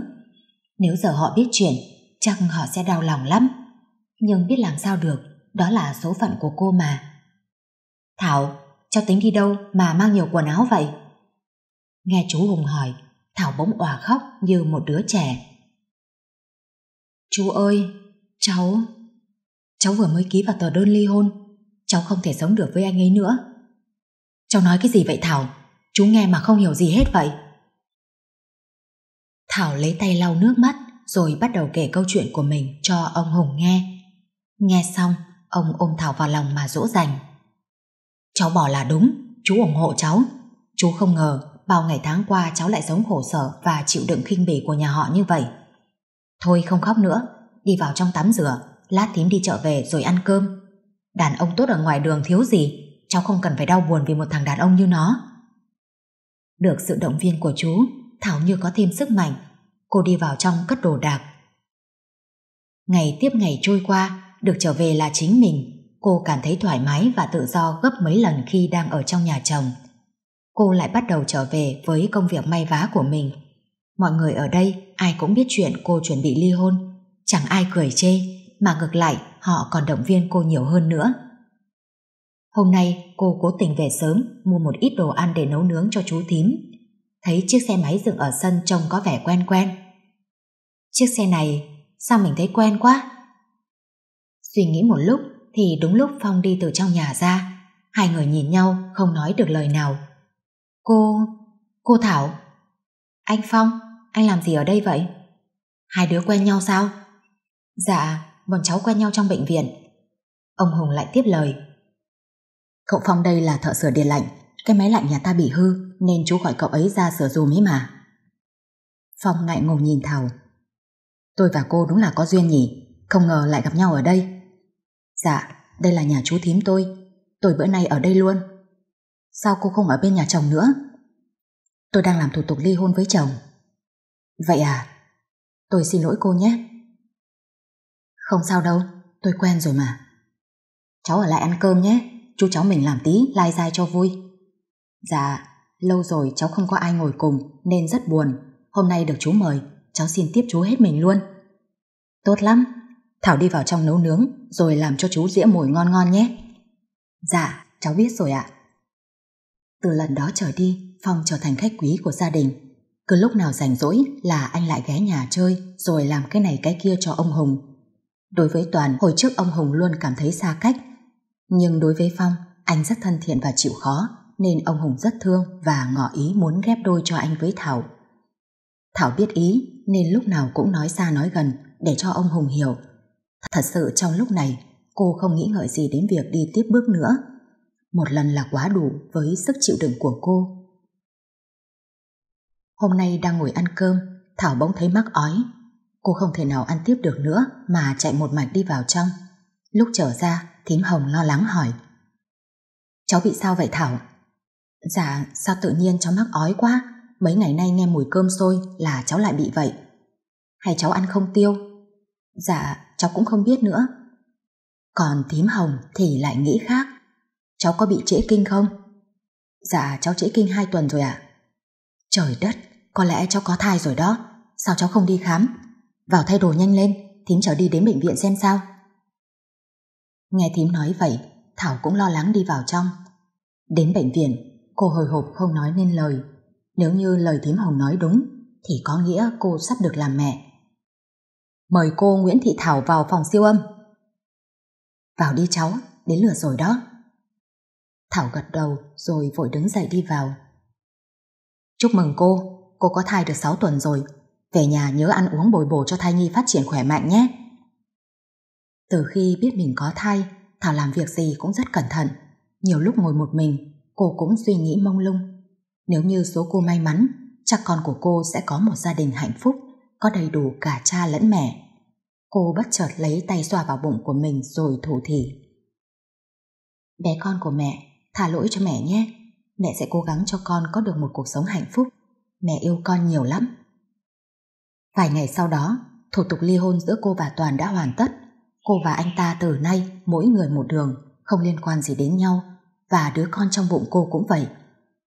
Nếu giờ họ biết chuyện, chắc họ sẽ đau lòng lắm. Nhưng biết làm sao được, đó là số phận của cô mà. Thảo, cháu tính đi đâu mà mang nhiều quần áo vậy? Nghe chú Hùng hỏi, Thảo bỗng òa khóc như một đứa trẻ. Chú ơi, cháu... Cháu vừa mới ký vào tờ đơn ly hôn, cháu không thể sống được với anh ấy nữa. Cháu nói cái gì vậy Thảo? Chú nghe mà không hiểu gì hết vậy. Thảo lấy tay lau nước mắt rồi bắt đầu kể câu chuyện của mình cho ông Hùng nghe. Nghe xong, ông ôm Thảo vào lòng mà dỗ dành. Cháu bỏ là đúng, chú ủng hộ cháu. Chú không ngờ bao ngày tháng qua cháu lại sống khổ sở và chịu đựng khinh bỉ của nhà họ như vậy. Thôi không khóc nữa, đi vào trong tắm rửa, lát thím đi chợ về rồi ăn cơm. Đàn ông tốt ở ngoài đường thiếu gì, cháu không cần phải đau buồn vì một thằng đàn ông như nó. Được sự động viên của chú, Thảo như có thêm sức mạnh. Cô đi vào trong cất đồ đạc. Ngày tiếp ngày trôi qua, được trở về là chính mình. Cô cảm thấy thoải mái và tự do gấp mấy lần khi đang ở trong nhà chồng. Cô lại bắt đầu trở về với công việc may vá của mình. Mọi người ở đây ai cũng biết chuyện cô chuẩn bị ly hôn. Chẳng ai cười chê, mà ngược lại họ còn động viên cô nhiều hơn nữa. Hôm nay cô cố tình về sớm mua một ít đồ ăn để nấu nướng cho chú thím thấy chiếc xe máy dựng ở sân trông có vẻ quen quen. Chiếc xe này, sao mình thấy quen quá? Suy nghĩ một lúc thì đúng lúc Phong đi từ trong nhà ra. Hai người nhìn nhau không nói được lời nào. Cô... cô Thảo... Anh Phong, anh làm gì ở đây vậy? Hai đứa quen nhau sao? Dạ, bọn cháu quen nhau trong bệnh viện. Ông Hùng lại tiếp lời. Cậu Phong đây là thợ sửa điện lạnh, cái máy lạnh nhà ta bị hư Nên chú gọi cậu ấy ra sửa dùm ấy mà Phong ngại ngùng nhìn Thảo Tôi và cô đúng là có duyên nhỉ Không ngờ lại gặp nhau ở đây Dạ đây là nhà chú thím tôi Tôi bữa nay ở đây luôn Sao cô không ở bên nhà chồng nữa Tôi đang làm thủ tục ly hôn với chồng Vậy à Tôi xin lỗi cô nhé Không sao đâu Tôi quen rồi mà Cháu ở lại ăn cơm nhé Chú cháu mình làm tí lai dai cho vui Dạ, lâu rồi cháu không có ai ngồi cùng nên rất buồn. Hôm nay được chú mời, cháu xin tiếp chú hết mình luôn. Tốt lắm, Thảo đi vào trong nấu nướng rồi làm cho chú dĩa mồi ngon ngon nhé. Dạ, cháu biết rồi ạ. Từ lần đó trở đi, Phong trở thành khách quý của gia đình. Cứ lúc nào rảnh rỗi là anh lại ghé nhà chơi rồi làm cái này cái kia cho ông Hùng. Đối với Toàn, hồi trước ông Hùng luôn cảm thấy xa cách. Nhưng đối với Phong, anh rất thân thiện và chịu khó nên ông Hùng rất thương và ngỏ ý muốn ghép đôi cho anh với Thảo. Thảo biết ý nên lúc nào cũng nói xa nói gần để cho ông Hùng hiểu. Thật sự trong lúc này cô không nghĩ ngợi gì đến việc đi tiếp bước nữa. Một lần là quá đủ với sức chịu đựng của cô. Hôm nay đang ngồi ăn cơm, Thảo bỗng thấy mắc ói. Cô không thể nào ăn tiếp được nữa mà chạy một mạch đi vào trong. Lúc trở ra, thím Hồng lo lắng hỏi. Cháu bị sao vậy Thảo? Dạ sao tự nhiên cháu mắc ói quá Mấy ngày nay nghe mùi cơm sôi Là cháu lại bị vậy Hay cháu ăn không tiêu Dạ cháu cũng không biết nữa Còn tím hồng thì lại nghĩ khác Cháu có bị trễ kinh không Dạ cháu trễ kinh 2 tuần rồi ạ à? Trời đất Có lẽ cháu có thai rồi đó Sao cháu không đi khám Vào thay đồ nhanh lên Thím cháu đi đến bệnh viện xem sao Nghe thím nói vậy Thảo cũng lo lắng đi vào trong Đến bệnh viện cô hồi hộp không nói nên lời. Nếu như lời thím Hồng nói đúng, thì có nghĩa cô sắp được làm mẹ. Mời cô Nguyễn Thị Thảo vào phòng siêu âm. Vào đi cháu, đến lửa rồi đó. Thảo gật đầu rồi vội đứng dậy đi vào. Chúc mừng cô, cô có thai được 6 tuần rồi. Về nhà nhớ ăn uống bồi bổ cho thai nhi phát triển khỏe mạnh nhé. Từ khi biết mình có thai, Thảo làm việc gì cũng rất cẩn thận. Nhiều lúc ngồi một mình, cô cũng suy nghĩ mông lung. Nếu như số cô may mắn, chắc con của cô sẽ có một gia đình hạnh phúc, có đầy đủ cả cha lẫn mẹ. Cô bất chợt lấy tay xoa vào bụng của mình rồi thủ thỉ. Bé con của mẹ, tha lỗi cho mẹ nhé. Mẹ sẽ cố gắng cho con có được một cuộc sống hạnh phúc. Mẹ yêu con nhiều lắm. Vài ngày sau đó, thủ tục ly hôn giữa cô và Toàn đã hoàn tất. Cô và anh ta từ nay mỗi người một đường, không liên quan gì đến nhau và đứa con trong bụng cô cũng vậy.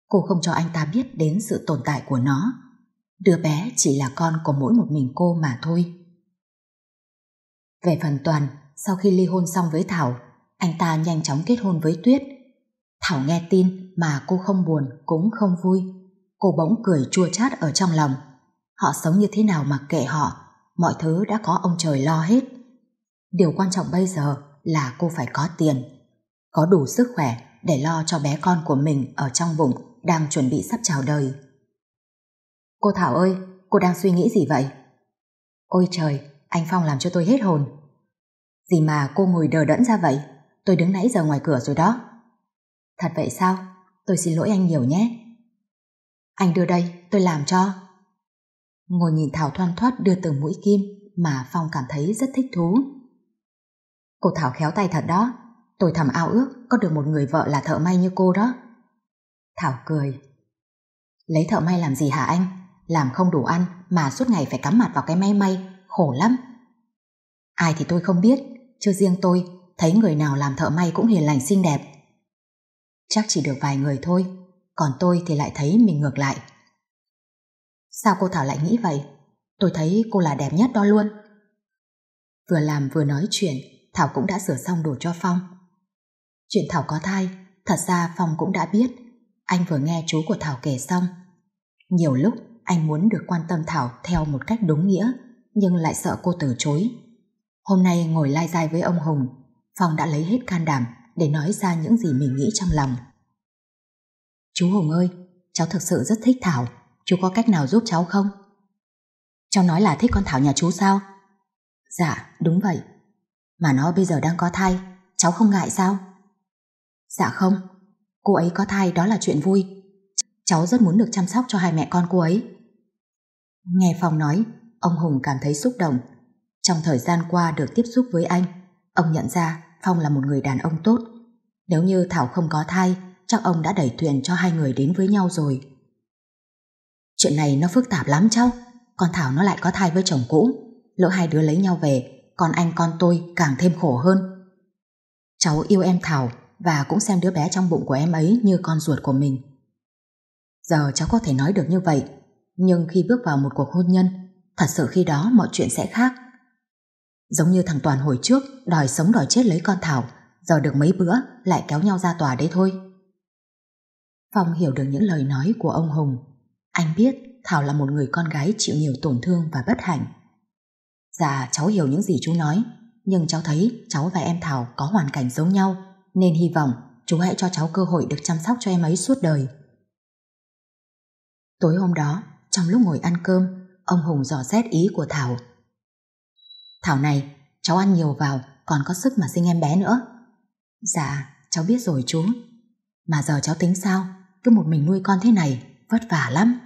Cô không cho anh ta biết đến sự tồn tại của nó. Đứa bé chỉ là con của mỗi một mình cô mà thôi. Về phần Toàn, sau khi ly hôn xong với Thảo, anh ta nhanh chóng kết hôn với Tuyết. Thảo nghe tin mà cô không buồn cũng không vui. Cô bỗng cười chua chát ở trong lòng. Họ sống như thế nào mà kệ họ, mọi thứ đã có ông trời lo hết. Điều quan trọng bây giờ là cô phải có tiền, có đủ sức khỏe để lo cho bé con của mình ở trong bụng đang chuẩn bị sắp chào đời. Cô Thảo ơi, cô đang suy nghĩ gì vậy? Ôi trời, anh Phong làm cho tôi hết hồn. Gì mà cô ngồi đờ đẫn ra vậy? Tôi đứng nãy giờ ngoài cửa rồi đó. Thật vậy sao? Tôi xin lỗi anh nhiều nhé. Anh đưa đây, tôi làm cho. Ngồi nhìn Thảo thoăn thoát đưa từng mũi kim mà Phong cảm thấy rất thích thú. Cô Thảo khéo tay thật đó, Tôi thầm ao ước có được một người vợ là thợ may như cô đó. Thảo cười. Lấy thợ may làm gì hả anh? Làm không đủ ăn mà suốt ngày phải cắm mặt vào cái may may, khổ lắm. Ai thì tôi không biết, chưa riêng tôi thấy người nào làm thợ may cũng hiền lành xinh đẹp. Chắc chỉ được vài người thôi, còn tôi thì lại thấy mình ngược lại. Sao cô Thảo lại nghĩ vậy? Tôi thấy cô là đẹp nhất đó luôn. Vừa làm vừa nói chuyện, Thảo cũng đã sửa xong đồ cho Phong. Chuyện Thảo có thai, thật ra Phong cũng đã biết. Anh vừa nghe chú của Thảo kể xong. Nhiều lúc anh muốn được quan tâm Thảo theo một cách đúng nghĩa, nhưng lại sợ cô từ chối. Hôm nay ngồi lai dai với ông Hùng, Phong đã lấy hết can đảm để nói ra những gì mình nghĩ trong lòng. Chú Hùng ơi, cháu thực sự rất thích Thảo, chú có cách nào giúp cháu không? Cháu nói là thích con Thảo nhà chú sao? Dạ, đúng vậy. Mà nó bây giờ đang có thai, cháu không ngại sao? Dạ không Cô ấy có thai đó là chuyện vui Cháu rất muốn được chăm sóc cho hai mẹ con cô ấy Nghe Phong nói Ông Hùng cảm thấy xúc động Trong thời gian qua được tiếp xúc với anh Ông nhận ra Phong là một người đàn ông tốt Nếu như Thảo không có thai Chắc ông đã đẩy thuyền cho hai người đến với nhau rồi Chuyện này nó phức tạp lắm cháu Con Thảo nó lại có thai với chồng cũ Lỡ hai đứa lấy nhau về con anh con tôi càng thêm khổ hơn Cháu yêu em Thảo và cũng xem đứa bé trong bụng của em ấy như con ruột của mình. Giờ cháu có thể nói được như vậy, nhưng khi bước vào một cuộc hôn nhân, thật sự khi đó mọi chuyện sẽ khác. Giống như thằng Toàn hồi trước đòi sống đòi chết lấy con Thảo, giờ được mấy bữa lại kéo nhau ra tòa đấy thôi. Phong hiểu được những lời nói của ông Hùng. Anh biết Thảo là một người con gái chịu nhiều tổn thương và bất hạnh. Dạ, cháu hiểu những gì chú nói, nhưng cháu thấy cháu và em Thảo có hoàn cảnh giống nhau, nên hy vọng chú hãy cho cháu cơ hội được chăm sóc cho em ấy suốt đời. Tối hôm đó, trong lúc ngồi ăn cơm, ông Hùng dò xét ý của Thảo. Thảo này, cháu ăn nhiều vào, còn có sức mà sinh em bé nữa. Dạ, cháu biết rồi chú. Mà giờ cháu tính sao, cứ một mình nuôi con thế này, vất vả lắm.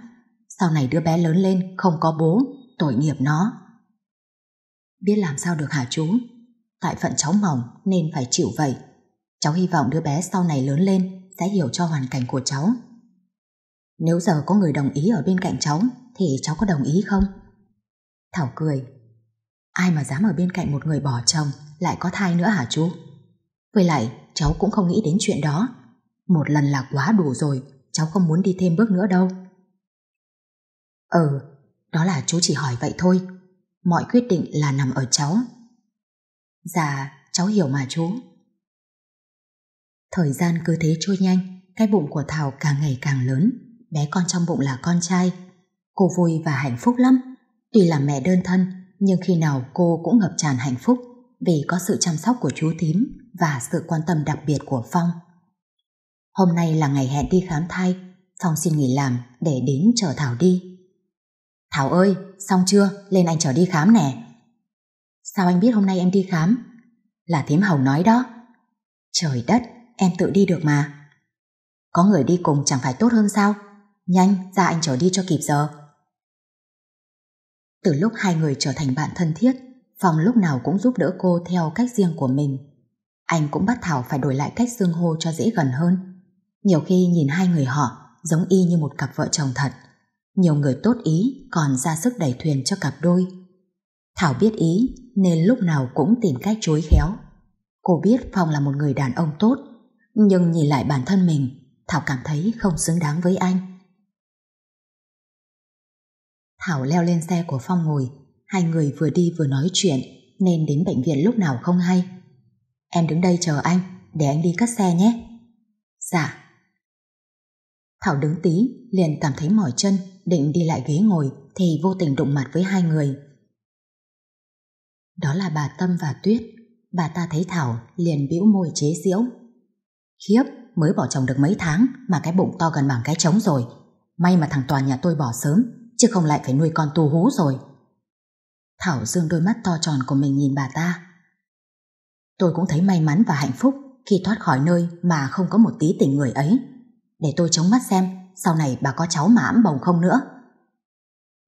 Sau này đứa bé lớn lên, không có bố, tội nghiệp nó. Biết làm sao được hả chú? Tại phận cháu mỏng nên phải chịu vậy. Cháu hy vọng đứa bé sau này lớn lên sẽ hiểu cho hoàn cảnh của cháu. Nếu giờ có người đồng ý ở bên cạnh cháu thì cháu có đồng ý không? Thảo cười. Ai mà dám ở bên cạnh một người bỏ chồng lại có thai nữa hả chú? Với lại cháu cũng không nghĩ đến chuyện đó. Một lần là quá đủ rồi, cháu không muốn đi thêm bước nữa đâu. Ừ, đó là chú chỉ hỏi vậy thôi. Mọi quyết định là nằm ở cháu. Dạ, cháu hiểu mà chú. Thời gian cứ thế trôi nhanh, cái bụng của Thảo càng ngày càng lớn. Bé con trong bụng là con trai. Cô vui và hạnh phúc lắm. Tuy là mẹ đơn thân, nhưng khi nào cô cũng ngập tràn hạnh phúc vì có sự chăm sóc của chú thím và sự quan tâm đặc biệt của Phong. Hôm nay là ngày hẹn đi khám thai, Phong xin nghỉ làm để đến chở Thảo đi. Thảo ơi, xong chưa, lên anh chở đi khám nè. Sao anh biết hôm nay em đi khám? Là thím hầu nói đó. Trời đất, em tự đi được mà. Có người đi cùng chẳng phải tốt hơn sao? Nhanh, ra anh chở đi cho kịp giờ. Từ lúc hai người trở thành bạn thân thiết, Phong lúc nào cũng giúp đỡ cô theo cách riêng của mình. Anh cũng bắt Thảo phải đổi lại cách xương hô cho dễ gần hơn. Nhiều khi nhìn hai người họ giống y như một cặp vợ chồng thật. Nhiều người tốt ý còn ra sức đẩy thuyền cho cặp đôi. Thảo biết ý nên lúc nào cũng tìm cách chối khéo. Cô biết Phong là một người đàn ông tốt, nhưng nhìn lại bản thân mình, Thảo cảm thấy không xứng đáng với anh. Thảo leo lên xe của Phong ngồi, hai người vừa đi vừa nói chuyện nên đến bệnh viện lúc nào không hay. Em đứng đây chờ anh, để anh đi cất xe nhé. Dạ. Thảo đứng tí, liền cảm thấy mỏi chân, định đi lại ghế ngồi thì vô tình đụng mặt với hai người. Đó là bà Tâm và Tuyết. Bà ta thấy Thảo liền bĩu môi chế diễu Khiếp, mới bỏ chồng được mấy tháng mà cái bụng to gần bằng cái trống rồi. May mà thằng Toàn nhà tôi bỏ sớm, chứ không lại phải nuôi con tu hú rồi. Thảo dương đôi mắt to tròn của mình nhìn bà ta. Tôi cũng thấy may mắn và hạnh phúc khi thoát khỏi nơi mà không có một tí tình người ấy. Để tôi chống mắt xem sau này bà có cháu mà ẵm bồng không nữa.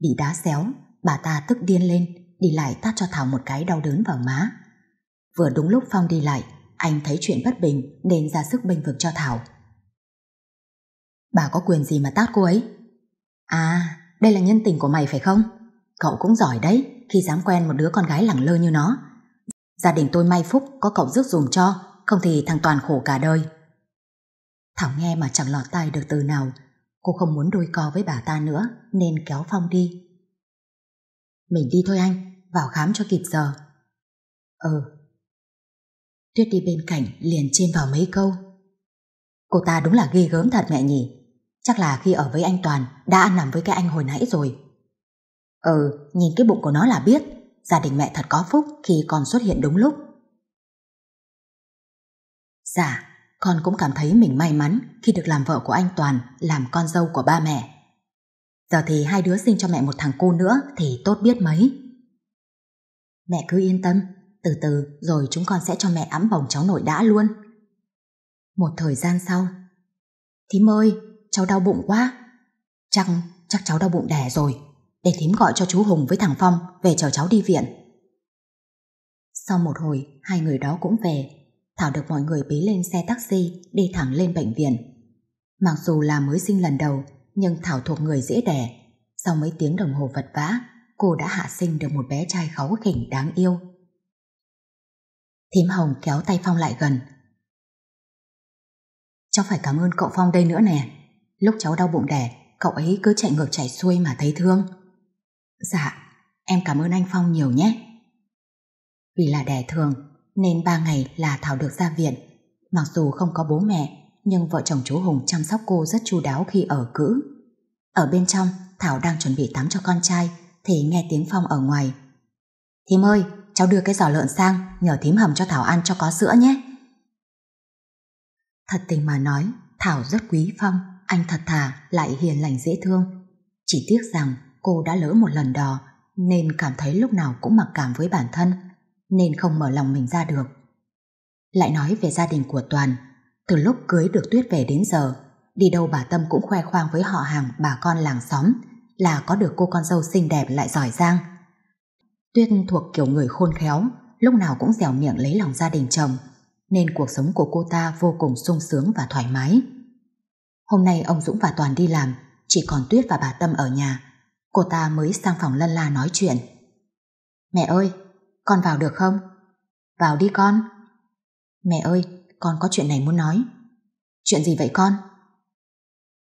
Bị đá xéo, bà ta tức điên lên, đi lại tát cho Thảo một cái đau đớn vào má. Vừa đúng lúc Phong đi lại, anh thấy chuyện bất bình nên ra sức bình vực cho Thảo. Bà có quyền gì mà tát cô ấy? À, đây là nhân tình của mày phải không? Cậu cũng giỏi đấy khi dám quen một đứa con gái lẳng lơ như nó. Gia đình tôi may phúc có cậu rước dùm cho, không thì thằng Toàn khổ cả đời. Thảo nghe mà chẳng lọt tai được từ nào. Cô không muốn đôi co với bà ta nữa nên kéo Phong đi. Mình đi thôi anh, vào khám cho kịp giờ. Ừ, Tuyết đi bên cạnh liền trên vào mấy câu Cô ta đúng là ghê gớm thật mẹ nhỉ Chắc là khi ở với anh Toàn Đã ăn nằm với cái anh hồi nãy rồi Ừ nhìn cái bụng của nó là biết Gia đình mẹ thật có phúc Khi con xuất hiện đúng lúc Dạ Con cũng cảm thấy mình may mắn Khi được làm vợ của anh Toàn Làm con dâu của ba mẹ Giờ thì hai đứa sinh cho mẹ một thằng cô nữa Thì tốt biết mấy Mẹ cứ yên tâm từ từ rồi chúng con sẽ cho mẹ ấm bồng cháu nội đã luôn. Một thời gian sau, Thím ơi, cháu đau bụng quá. Chắc, chắc cháu đau bụng đẻ rồi. Để thím gọi cho chú Hùng với thằng Phong về chở cháu đi viện. Sau một hồi, hai người đó cũng về. Thảo được mọi người bế lên xe taxi đi thẳng lên bệnh viện. Mặc dù là mới sinh lần đầu, nhưng Thảo thuộc người dễ đẻ. Sau mấy tiếng đồng hồ vật vã, cô đã hạ sinh được một bé trai kháu khỉnh đáng yêu. Thím Hồng kéo tay Phong lại gần. Cháu phải cảm ơn cậu Phong đây nữa nè. Lúc cháu đau bụng đẻ, cậu ấy cứ chạy ngược chạy xuôi mà thấy thương. Dạ, em cảm ơn anh Phong nhiều nhé. Vì là đẻ thường, nên ba ngày là Thảo được ra viện. Mặc dù không có bố mẹ, nhưng vợ chồng chú Hùng chăm sóc cô rất chu đáo khi ở cữ. Ở bên trong, Thảo đang chuẩn bị tắm cho con trai, thì nghe tiếng Phong ở ngoài. Thím ơi, cháu đưa cái giỏ lợn sang nhờ thím hầm cho Thảo ăn cho có sữa nhé. Thật tình mà nói, Thảo rất quý Phong, anh thật thà, lại hiền lành dễ thương. Chỉ tiếc rằng cô đã lỡ một lần đò, nên cảm thấy lúc nào cũng mặc cảm với bản thân, nên không mở lòng mình ra được. Lại nói về gia đình của Toàn, từ lúc cưới được Tuyết về đến giờ, đi đâu bà Tâm cũng khoe khoang với họ hàng bà con làng xóm là có được cô con dâu xinh đẹp lại giỏi giang. Tuyết thuộc kiểu người khôn khéo, lúc nào cũng dẻo miệng lấy lòng gia đình chồng, nên cuộc sống của cô ta vô cùng sung sướng và thoải mái. Hôm nay ông Dũng và Toàn đi làm, chỉ còn Tuyết và bà Tâm ở nhà. Cô ta mới sang phòng lân la nói chuyện. Mẹ ơi, con vào được không? Vào đi con. Mẹ ơi, con có chuyện này muốn nói. Chuyện gì vậy con?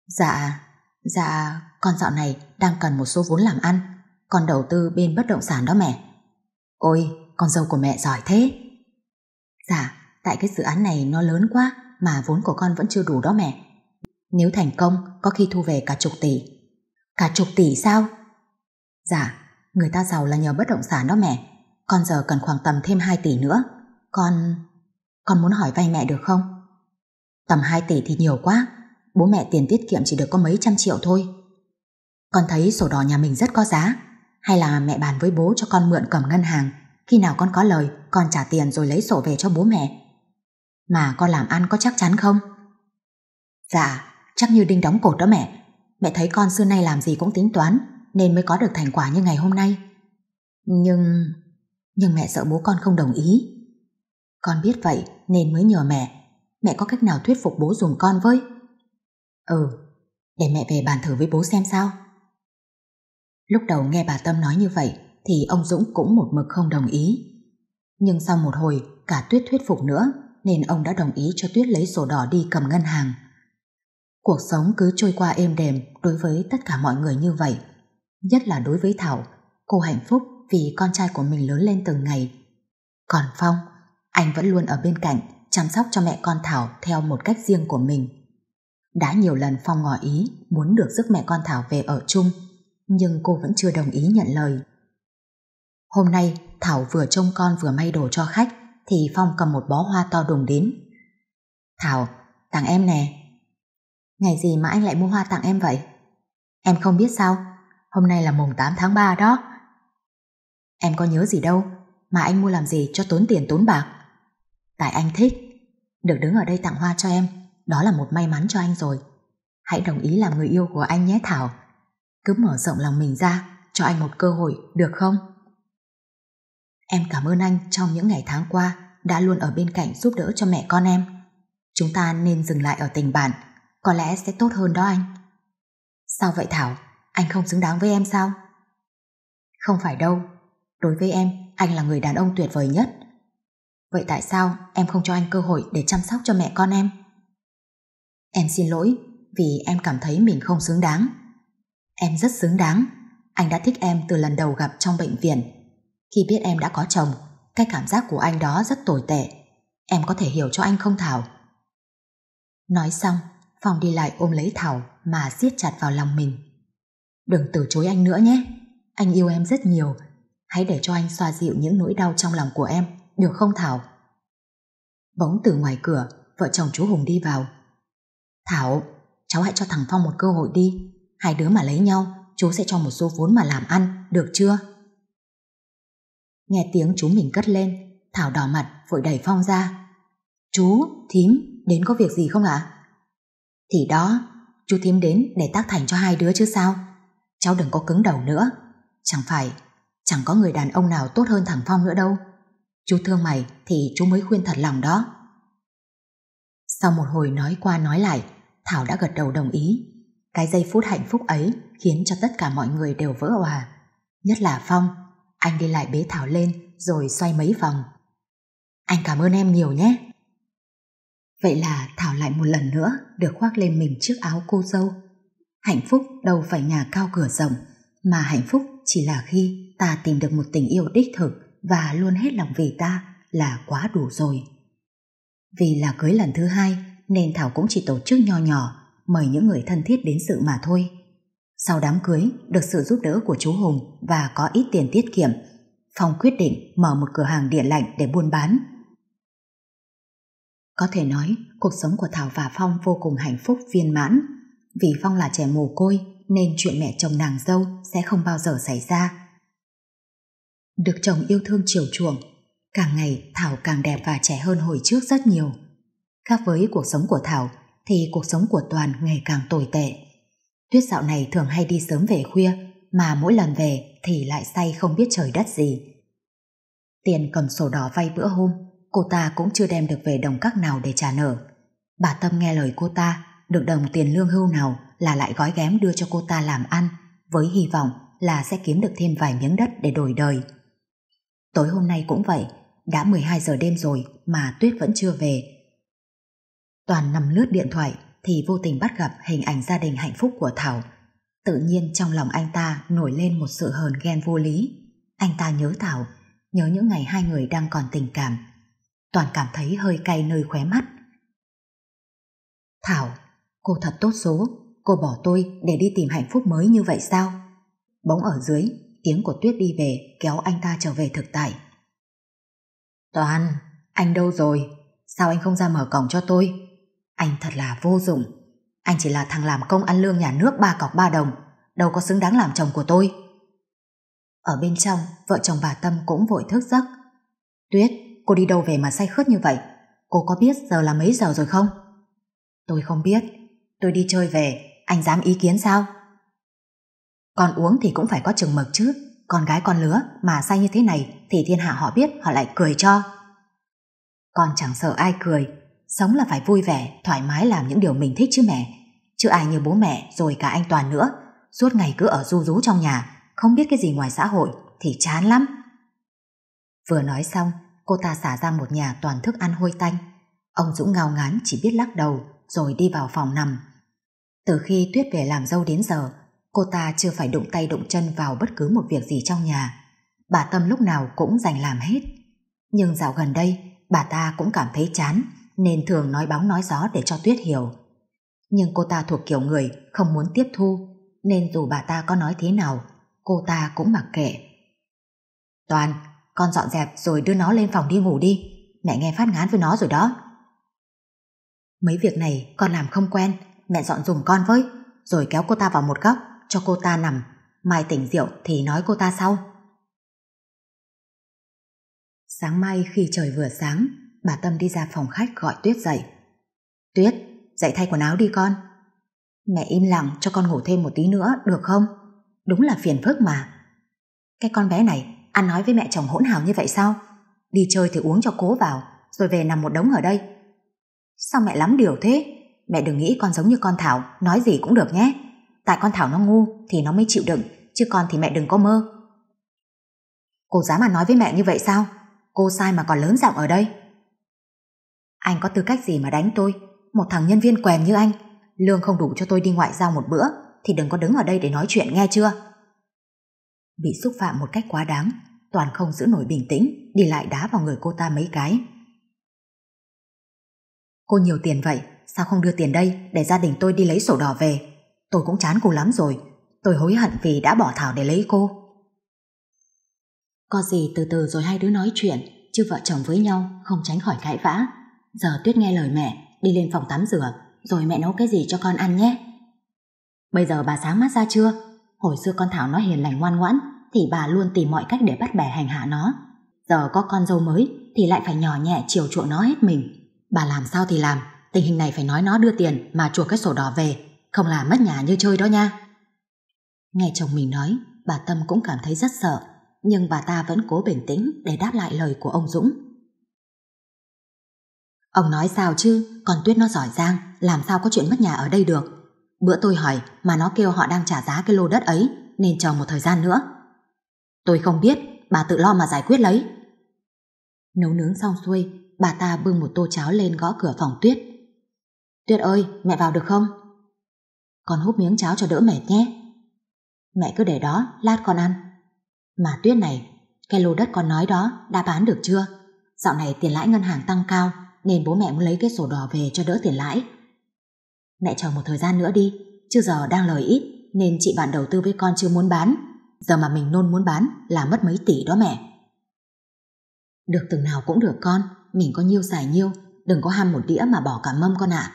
Dạ, dạ, con dạo này đang cần một số vốn làm ăn con đầu tư bên bất động sản đó mẹ. Ôi, con dâu của mẹ giỏi thế. Dạ, tại cái dự án này nó lớn quá mà vốn của con vẫn chưa đủ đó mẹ. Nếu thành công, có khi thu về cả chục tỷ. Cả chục tỷ sao? Dạ, người ta giàu là nhờ bất động sản đó mẹ. Con giờ cần khoảng tầm thêm 2 tỷ nữa. Con... Con muốn hỏi vay mẹ được không? Tầm 2 tỷ thì nhiều quá. Bố mẹ tiền tiết kiệm chỉ được có mấy trăm triệu thôi. Con thấy sổ đỏ nhà mình rất có giá hay là mẹ bàn với bố cho con mượn cầm ngân hàng, khi nào con có lời, con trả tiền rồi lấy sổ về cho bố mẹ. Mà con làm ăn có chắc chắn không? Dạ, chắc như đinh đóng cột đó mẹ. Mẹ thấy con xưa nay làm gì cũng tính toán, nên mới có được thành quả như ngày hôm nay. Nhưng... Nhưng mẹ sợ bố con không đồng ý. Con biết vậy nên mới nhờ mẹ. Mẹ có cách nào thuyết phục bố dùm con với? Ừ, để mẹ về bàn thử với bố xem sao. Lúc đầu nghe bà Tâm nói như vậy thì ông Dũng cũng một mực không đồng ý. Nhưng sau một hồi cả Tuyết thuyết phục nữa nên ông đã đồng ý cho Tuyết lấy sổ đỏ đi cầm ngân hàng. Cuộc sống cứ trôi qua êm đềm đối với tất cả mọi người như vậy. Nhất là đối với Thảo, cô hạnh phúc vì con trai của mình lớn lên từng ngày. Còn Phong, anh vẫn luôn ở bên cạnh chăm sóc cho mẹ con Thảo theo một cách riêng của mình. Đã nhiều lần Phong ngỏ ý muốn được giúp mẹ con Thảo về ở chung nhưng cô vẫn chưa đồng ý nhận lời. Hôm nay, Thảo vừa trông con vừa may đồ cho khách, thì Phong cầm một bó hoa to đùng đến. Thảo, tặng em nè. Ngày gì mà anh lại mua hoa tặng em vậy? Em không biết sao, hôm nay là mùng 8 tháng 3 đó. Em có nhớ gì đâu, mà anh mua làm gì cho tốn tiền tốn bạc. Tại anh thích, được đứng ở đây tặng hoa cho em, đó là một may mắn cho anh rồi. Hãy đồng ý làm người yêu của anh nhé Thảo. Cứ mở rộng lòng mình ra, cho anh một cơ hội, được không? Em cảm ơn anh trong những ngày tháng qua đã luôn ở bên cạnh giúp đỡ cho mẹ con em. Chúng ta nên dừng lại ở tình bạn, có lẽ sẽ tốt hơn đó anh. Sao vậy Thảo, anh không xứng đáng với em sao? Không phải đâu, đối với em, anh là người đàn ông tuyệt vời nhất. Vậy tại sao em không cho anh cơ hội để chăm sóc cho mẹ con em? Em xin lỗi vì em cảm thấy mình không xứng đáng. Em rất xứng đáng. Anh đã thích em từ lần đầu gặp trong bệnh viện. Khi biết em đã có chồng, cái cảm giác của anh đó rất tồi tệ. Em có thể hiểu cho anh không Thảo? Nói xong, Phong đi lại ôm lấy Thảo mà siết chặt vào lòng mình. Đừng từ chối anh nữa nhé. Anh yêu em rất nhiều. Hãy để cho anh xoa dịu những nỗi đau trong lòng của em, được không Thảo? bỗng từ ngoài cửa, vợ chồng chú Hùng đi vào. Thảo, cháu hãy cho thằng Phong một cơ hội đi. Hai đứa mà lấy nhau, chú sẽ cho một số vốn mà làm ăn, được chưa? Nghe tiếng chú mình cất lên, Thảo đỏ mặt vội đẩy Phong ra. Chú, thím, đến có việc gì không ạ? Thì đó, chú thím đến để tác thành cho hai đứa chứ sao? Cháu đừng có cứng đầu nữa. Chẳng phải, chẳng có người đàn ông nào tốt hơn thằng Phong nữa đâu. Chú thương mày thì chú mới khuyên thật lòng đó. Sau một hồi nói qua nói lại, Thảo đã gật đầu đồng ý. Cái giây phút hạnh phúc ấy khiến cho tất cả mọi người đều vỡ hòa. Nhất là Phong, anh đi lại bế Thảo lên rồi xoay mấy vòng. Anh cảm ơn em nhiều nhé. Vậy là Thảo lại một lần nữa được khoác lên mình chiếc áo cô dâu. Hạnh phúc đâu phải nhà cao cửa rộng, mà hạnh phúc chỉ là khi ta tìm được một tình yêu đích thực và luôn hết lòng vì ta là quá đủ rồi. Vì là cưới lần thứ hai nên Thảo cũng chỉ tổ chức nho nhỏ mời những người thân thiết đến sự mà thôi. Sau đám cưới, được sự giúp đỡ của chú Hùng và có ít tiền tiết kiệm, Phong quyết định mở một cửa hàng điện lạnh để buôn bán. Có thể nói, cuộc sống của Thảo và Phong vô cùng hạnh phúc viên mãn. Vì Phong là trẻ mồ côi, nên chuyện mẹ chồng nàng dâu sẽ không bao giờ xảy ra. Được chồng yêu thương chiều chuộng, càng ngày Thảo càng đẹp và trẻ hơn hồi trước rất nhiều. Khác với cuộc sống của Thảo thì cuộc sống của Toàn ngày càng tồi tệ. Tuyết dạo này thường hay đi sớm về khuya, mà mỗi lần về thì lại say không biết trời đất gì. Tiền cầm sổ đỏ vay bữa hôm, cô ta cũng chưa đem được về đồng các nào để trả nợ. Bà Tâm nghe lời cô ta, được đồng tiền lương hưu nào là lại gói ghém đưa cho cô ta làm ăn, với hy vọng là sẽ kiếm được thêm vài miếng đất để đổi đời. Tối hôm nay cũng vậy, đã 12 giờ đêm rồi mà Tuyết vẫn chưa về, Toàn nằm lướt điện thoại thì vô tình bắt gặp hình ảnh gia đình hạnh phúc của Thảo. Tự nhiên trong lòng anh ta nổi lên một sự hờn ghen vô lý. Anh ta nhớ Thảo, nhớ những ngày hai người đang còn tình cảm. Toàn cảm thấy hơi cay nơi khóe mắt. Thảo, cô thật tốt số, cô bỏ tôi để đi tìm hạnh phúc mới như vậy sao? bóng ở dưới, tiếng của Tuyết đi về kéo anh ta trở về thực tại. Toàn, anh đâu rồi? Sao anh không ra mở cổng cho tôi? Anh thật là vô dụng. Anh chỉ là thằng làm công ăn lương nhà nước ba cọc ba đồng, đâu có xứng đáng làm chồng của tôi. Ở bên trong, vợ chồng bà Tâm cũng vội thức giấc. Tuyết, cô đi đâu về mà say khướt như vậy? Cô có biết giờ là mấy giờ rồi không? Tôi không biết. Tôi đi chơi về, anh dám ý kiến sao? Con uống thì cũng phải có chừng mực chứ. Con gái con lứa mà say như thế này thì thiên hạ họ biết họ lại cười cho. Con chẳng sợ ai cười, Sống là phải vui vẻ, thoải mái làm những điều mình thích chứ mẹ. Chứ ai như bố mẹ rồi cả anh Toàn nữa, suốt ngày cứ ở ru rú trong nhà, không biết cái gì ngoài xã hội thì chán lắm. Vừa nói xong, cô ta xả ra một nhà toàn thức ăn hôi tanh. Ông Dũng ngao ngán chỉ biết lắc đầu rồi đi vào phòng nằm. Từ khi Tuyết về làm dâu đến giờ, cô ta chưa phải đụng tay đụng chân vào bất cứ một việc gì trong nhà. Bà Tâm lúc nào cũng dành làm hết. Nhưng dạo gần đây, bà ta cũng cảm thấy chán nên thường nói bóng nói gió để cho Tuyết hiểu. Nhưng cô ta thuộc kiểu người không muốn tiếp thu, nên dù bà ta có nói thế nào, cô ta cũng mặc kệ. Toàn, con dọn dẹp rồi đưa nó lên phòng đi ngủ đi, mẹ nghe phát ngán với nó rồi đó. Mấy việc này con làm không quen, mẹ dọn dùng con với, rồi kéo cô ta vào một góc, cho cô ta nằm, mai tỉnh rượu thì nói cô ta sau. Sáng mai khi trời vừa sáng, bà Tâm đi ra phòng khách gọi Tuyết dậy. Tuyết, dậy thay quần áo đi con. Mẹ im lặng cho con ngủ thêm một tí nữa, được không? Đúng là phiền phức mà. Cái con bé này, ăn nói với mẹ chồng hỗn hào như vậy sao? Đi chơi thì uống cho cố vào, rồi về nằm một đống ở đây. Sao mẹ lắm điều thế? Mẹ đừng nghĩ con giống như con Thảo, nói gì cũng được nhé. Tại con Thảo nó ngu thì nó mới chịu đựng, chứ con thì mẹ đừng có mơ. Cô dám mà nói với mẹ như vậy sao? Cô sai mà còn lớn giọng ở đây. Anh có tư cách gì mà đánh tôi? Một thằng nhân viên quèn như anh, lương không đủ cho tôi đi ngoại giao một bữa, thì đừng có đứng ở đây để nói chuyện nghe chưa? Bị xúc phạm một cách quá đáng, Toàn không giữ nổi bình tĩnh, đi lại đá vào người cô ta mấy cái. Cô nhiều tiền vậy, sao không đưa tiền đây để gia đình tôi đi lấy sổ đỏ về? Tôi cũng chán cô lắm rồi, tôi hối hận vì đã bỏ Thảo để lấy cô. Có gì từ từ rồi hai đứa nói chuyện, chứ vợ chồng với nhau không tránh khỏi cãi vã. Giờ Tuyết nghe lời mẹ, đi lên phòng tắm rửa, rồi mẹ nấu cái gì cho con ăn nhé. Bây giờ bà sáng mắt ra chưa? Hồi xưa con Thảo nó hiền lành ngoan ngoãn, thì bà luôn tìm mọi cách để bắt bẻ hành hạ nó. Giờ có con dâu mới, thì lại phải nhỏ nhẹ chiều chuộng nó hết mình. Bà làm sao thì làm, tình hình này phải nói nó đưa tiền mà chuộc cái sổ đỏ về, không là mất nhà như chơi đó nha. Nghe chồng mình nói, bà Tâm cũng cảm thấy rất sợ, nhưng bà ta vẫn cố bình tĩnh để đáp lại lời của ông Dũng. Ông nói sao chứ, còn Tuyết nó giỏi giang, làm sao có chuyện mất nhà ở đây được. Bữa tôi hỏi mà nó kêu họ đang trả giá cái lô đất ấy, nên chờ một thời gian nữa. Tôi không biết, bà tự lo mà giải quyết lấy. Nấu nướng xong xuôi, bà ta bưng một tô cháo lên gõ cửa phòng Tuyết. Tuyết ơi, mẹ vào được không? Con hút miếng cháo cho đỡ mệt nhé. Mẹ cứ để đó, lát con ăn. Mà Tuyết này, cái lô đất con nói đó đã bán được chưa? Dạo này tiền lãi ngân hàng tăng cao, nên bố mẹ muốn lấy cái sổ đỏ về cho đỡ tiền lãi. Mẹ chờ một thời gian nữa đi, chứ giờ đang lời ít nên chị bạn đầu tư với con chưa muốn bán. Giờ mà mình nôn muốn bán là mất mấy tỷ đó mẹ. Được từng nào cũng được con, mình có nhiêu xài nhiêu, đừng có ham một đĩa mà bỏ cả mâm con ạ. À.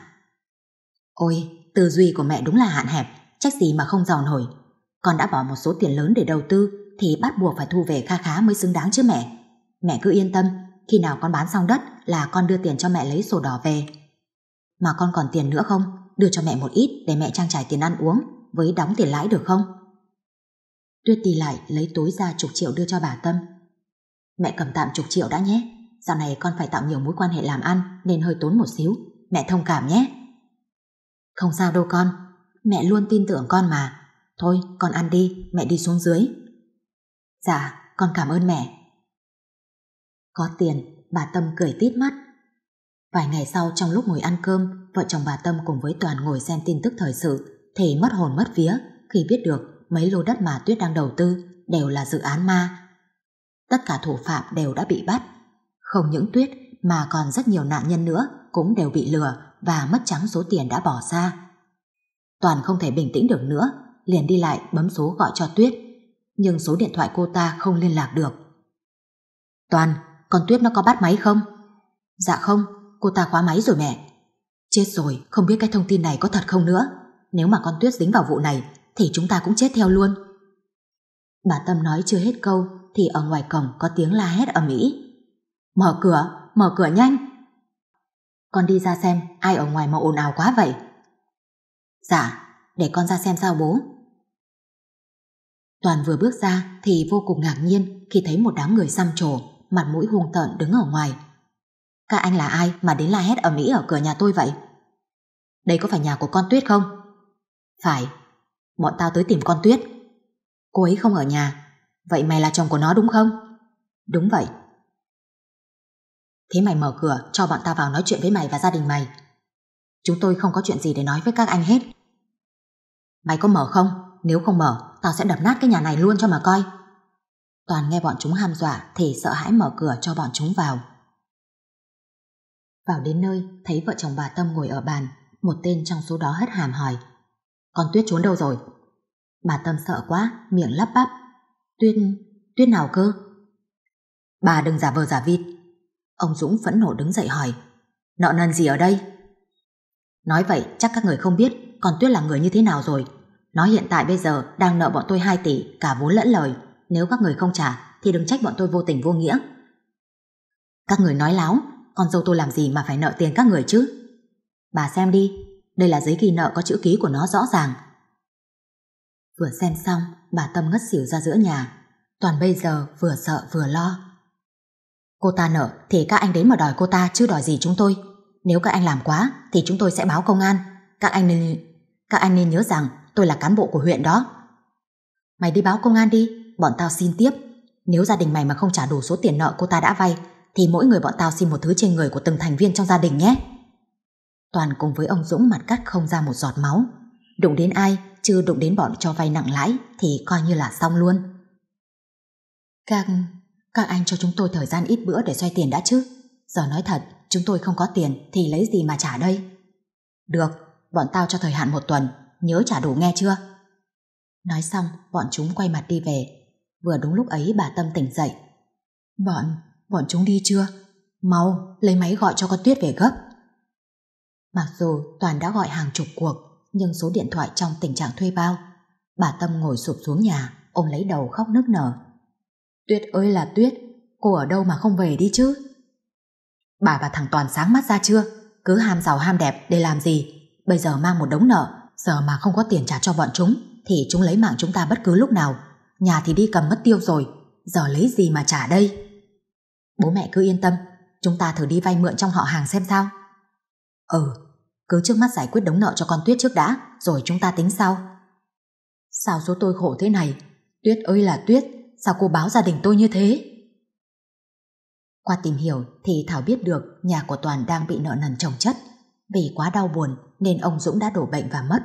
Ôi, tư duy của mẹ đúng là hạn hẹp, trách gì mà không giàu nổi. Con đã bỏ một số tiền lớn để đầu tư thì bắt buộc phải thu về kha khá mới xứng đáng chứ mẹ. Mẹ cứ yên tâm, khi nào con bán xong đất là con đưa tiền cho mẹ lấy sổ đỏ về. Mà con còn tiền nữa không? Đưa cho mẹ một ít để mẹ trang trải tiền ăn uống với đóng tiền lãi được không? Tuyết đi lại lấy túi ra chục triệu đưa cho bà Tâm. Mẹ cầm tạm chục triệu đã nhé. Dạo này con phải tạo nhiều mối quan hệ làm ăn nên hơi tốn một xíu. Mẹ thông cảm nhé. Không sao đâu con. Mẹ luôn tin tưởng con mà. Thôi con ăn đi, mẹ đi xuống dưới. Dạ, con cảm ơn mẹ. Có tiền, bà Tâm cười tít mắt. Vài ngày sau trong lúc ngồi ăn cơm, vợ chồng bà Tâm cùng với Toàn ngồi xem tin tức thời sự, thì mất hồn mất vía khi biết được mấy lô đất mà Tuyết đang đầu tư đều là dự án ma. Tất cả thủ phạm đều đã bị bắt. Không những Tuyết mà còn rất nhiều nạn nhân nữa cũng đều bị lừa và mất trắng số tiền đã bỏ ra. Toàn không thể bình tĩnh được nữa, liền đi lại bấm số gọi cho Tuyết. Nhưng số điện thoại cô ta không liên lạc được. Toàn, con Tuyết nó có bắt máy không? Dạ không, cô ta khóa máy rồi mẹ. Chết rồi, không biết cái thông tin này có thật không nữa. Nếu mà con Tuyết dính vào vụ này, thì chúng ta cũng chết theo luôn. Bà Tâm nói chưa hết câu, thì ở ngoài cổng có tiếng la hét ở Mỹ. Mở cửa, mở cửa nhanh. Con đi ra xem, ai ở ngoài mà ồn ào quá vậy? Dạ, để con ra xem sao bố. Toàn vừa bước ra thì vô cùng ngạc nhiên khi thấy một đám người xăm trổ mặt mũi hung tợn đứng ở ngoài. Các anh là ai mà đến la hét ở Mỹ ở cửa nhà tôi vậy? Đây có phải nhà của con Tuyết không? Phải, bọn tao tới tìm con Tuyết. Cô ấy không ở nhà, vậy mày là chồng của nó đúng không? Đúng vậy. Thế mày mở cửa cho bọn tao vào nói chuyện với mày và gia đình mày. Chúng tôi không có chuyện gì để nói với các anh hết. Mày có mở không? Nếu không mở, tao sẽ đập nát cái nhà này luôn cho mà coi. Toàn nghe bọn chúng hàm dọa thì sợ hãi mở cửa cho bọn chúng vào. Vào đến nơi, thấy vợ chồng bà Tâm ngồi ở bàn, một tên trong số đó hất hàm hỏi. Con Tuyết trốn đâu rồi? Bà Tâm sợ quá, miệng lắp bắp. Tuyết, Tuyết nào cơ? Bà đừng giả vờ giả vịt. Ông Dũng phẫn nộ đứng dậy hỏi. Nợ nần gì ở đây? Nói vậy chắc các người không biết còn Tuyết là người như thế nào rồi. Nó hiện tại bây giờ đang nợ bọn tôi 2 tỷ cả vốn lẫn lời. Nếu các người không trả thì đừng trách bọn tôi vô tình vô nghĩa. Các người nói láo, con dâu tôi làm gì mà phải nợ tiền các người chứ? Bà xem đi, đây là giấy ghi nợ có chữ ký của nó rõ ràng. Vừa xem xong, bà Tâm ngất xỉu ra giữa nhà. Toàn bây giờ vừa sợ vừa lo. Cô ta nợ thì các anh đến mà đòi cô ta chứ đòi gì chúng tôi. Nếu các anh làm quá thì chúng tôi sẽ báo công an. Các anh nên, các anh nên nhớ rằng tôi là cán bộ của huyện đó. Mày đi báo công an đi, bọn tao xin tiếp. Nếu gia đình mày mà không trả đủ số tiền nợ cô ta đã vay, thì mỗi người bọn tao xin một thứ trên người của từng thành viên trong gia đình nhé. Toàn cùng với ông Dũng mặt cắt không ra một giọt máu. Đụng đến ai, chứ đụng đến bọn cho vay nặng lãi thì coi như là xong luôn. Các, các anh cho chúng tôi thời gian ít bữa để xoay tiền đã chứ. Giờ nói thật, chúng tôi không có tiền thì lấy gì mà trả đây? Được, bọn tao cho thời hạn một tuần, nhớ trả đủ nghe chưa? Nói xong, bọn chúng quay mặt đi về, Vừa đúng lúc ấy bà Tâm tỉnh dậy. Bọn, bọn chúng đi chưa? Mau, lấy máy gọi cho con Tuyết về gấp. Mặc dù Toàn đã gọi hàng chục cuộc, nhưng số điện thoại trong tình trạng thuê bao. Bà Tâm ngồi sụp xuống nhà, ôm lấy đầu khóc nức nở. Tuyết ơi là Tuyết, cô ở đâu mà không về đi chứ? Bà và thằng Toàn sáng mắt ra chưa? Cứ ham giàu ham đẹp để làm gì? Bây giờ mang một đống nợ, giờ mà không có tiền trả cho bọn chúng, thì chúng lấy mạng chúng ta bất cứ lúc nào nhà thì đi cầm mất tiêu rồi, giờ lấy gì mà trả đây? Bố mẹ cứ yên tâm, chúng ta thử đi vay mượn trong họ hàng xem sao. Ừ, cứ trước mắt giải quyết đống nợ cho con Tuyết trước đã, rồi chúng ta tính sau. Sao số tôi khổ thế này? Tuyết ơi là Tuyết, sao cô báo gia đình tôi như thế? Qua tìm hiểu thì Thảo biết được nhà của Toàn đang bị nợ nần chồng chất. Vì quá đau buồn nên ông Dũng đã đổ bệnh và mất.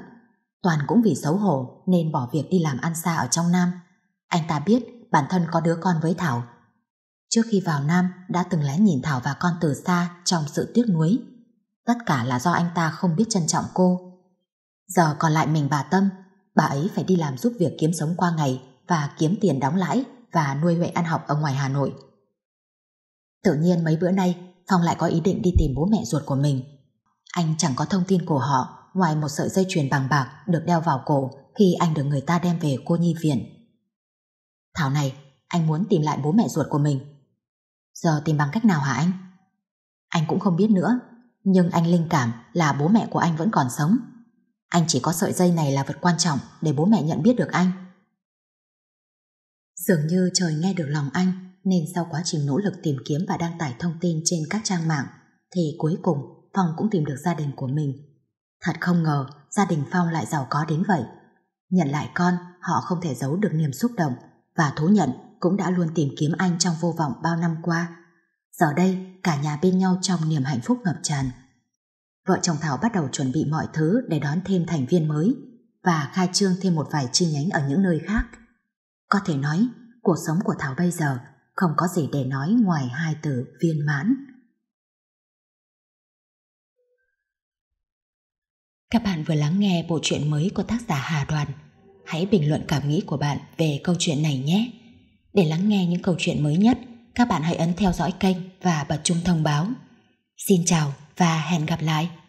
Toàn cũng vì xấu hổ nên bỏ việc đi làm ăn xa ở trong Nam. Anh ta biết bản thân có đứa con với Thảo. Trước khi vào Nam đã từng lén nhìn Thảo và con từ xa trong sự tiếc nuối. Tất cả là do anh ta không biết trân trọng cô. Giờ còn lại mình bà Tâm, bà ấy phải đi làm giúp việc kiếm sống qua ngày và kiếm tiền đóng lãi và nuôi Huệ ăn học ở ngoài Hà Nội. Tự nhiên mấy bữa nay Phong lại có ý định đi tìm bố mẹ ruột của mình. Anh chẳng có thông tin của họ ngoài một sợi dây chuyền bằng bạc được đeo vào cổ khi anh được người ta đem về cô nhi viện. Thảo này, anh muốn tìm lại bố mẹ ruột của mình. Giờ tìm bằng cách nào hả anh? Anh cũng không biết nữa, nhưng anh linh cảm là bố mẹ của anh vẫn còn sống. Anh chỉ có sợi dây này là vật quan trọng để bố mẹ nhận biết được anh. Dường như trời nghe được lòng anh nên sau quá trình nỗ lực tìm kiếm và đăng tải thông tin trên các trang mạng thì cuối cùng Phong cũng tìm được gia đình của mình. Thật không ngờ gia đình Phong lại giàu có đến vậy. Nhận lại con, họ không thể giấu được niềm xúc động và thú nhận cũng đã luôn tìm kiếm anh trong vô vọng bao năm qua. Giờ đây, cả nhà bên nhau trong niềm hạnh phúc ngập tràn. Vợ chồng Thảo bắt đầu chuẩn bị mọi thứ để đón thêm thành viên mới và khai trương thêm một vài chi nhánh ở những nơi khác. Có thể nói, cuộc sống của Thảo bây giờ không có gì để nói ngoài hai từ viên mãn. Các bạn vừa lắng nghe bộ truyện mới của tác giả Hà Đoàn hãy bình luận cảm nghĩ của bạn về câu chuyện này nhé. Để lắng nghe những câu chuyện mới nhất, các bạn hãy ấn theo dõi kênh và bật chuông thông báo. Xin chào và hẹn gặp lại!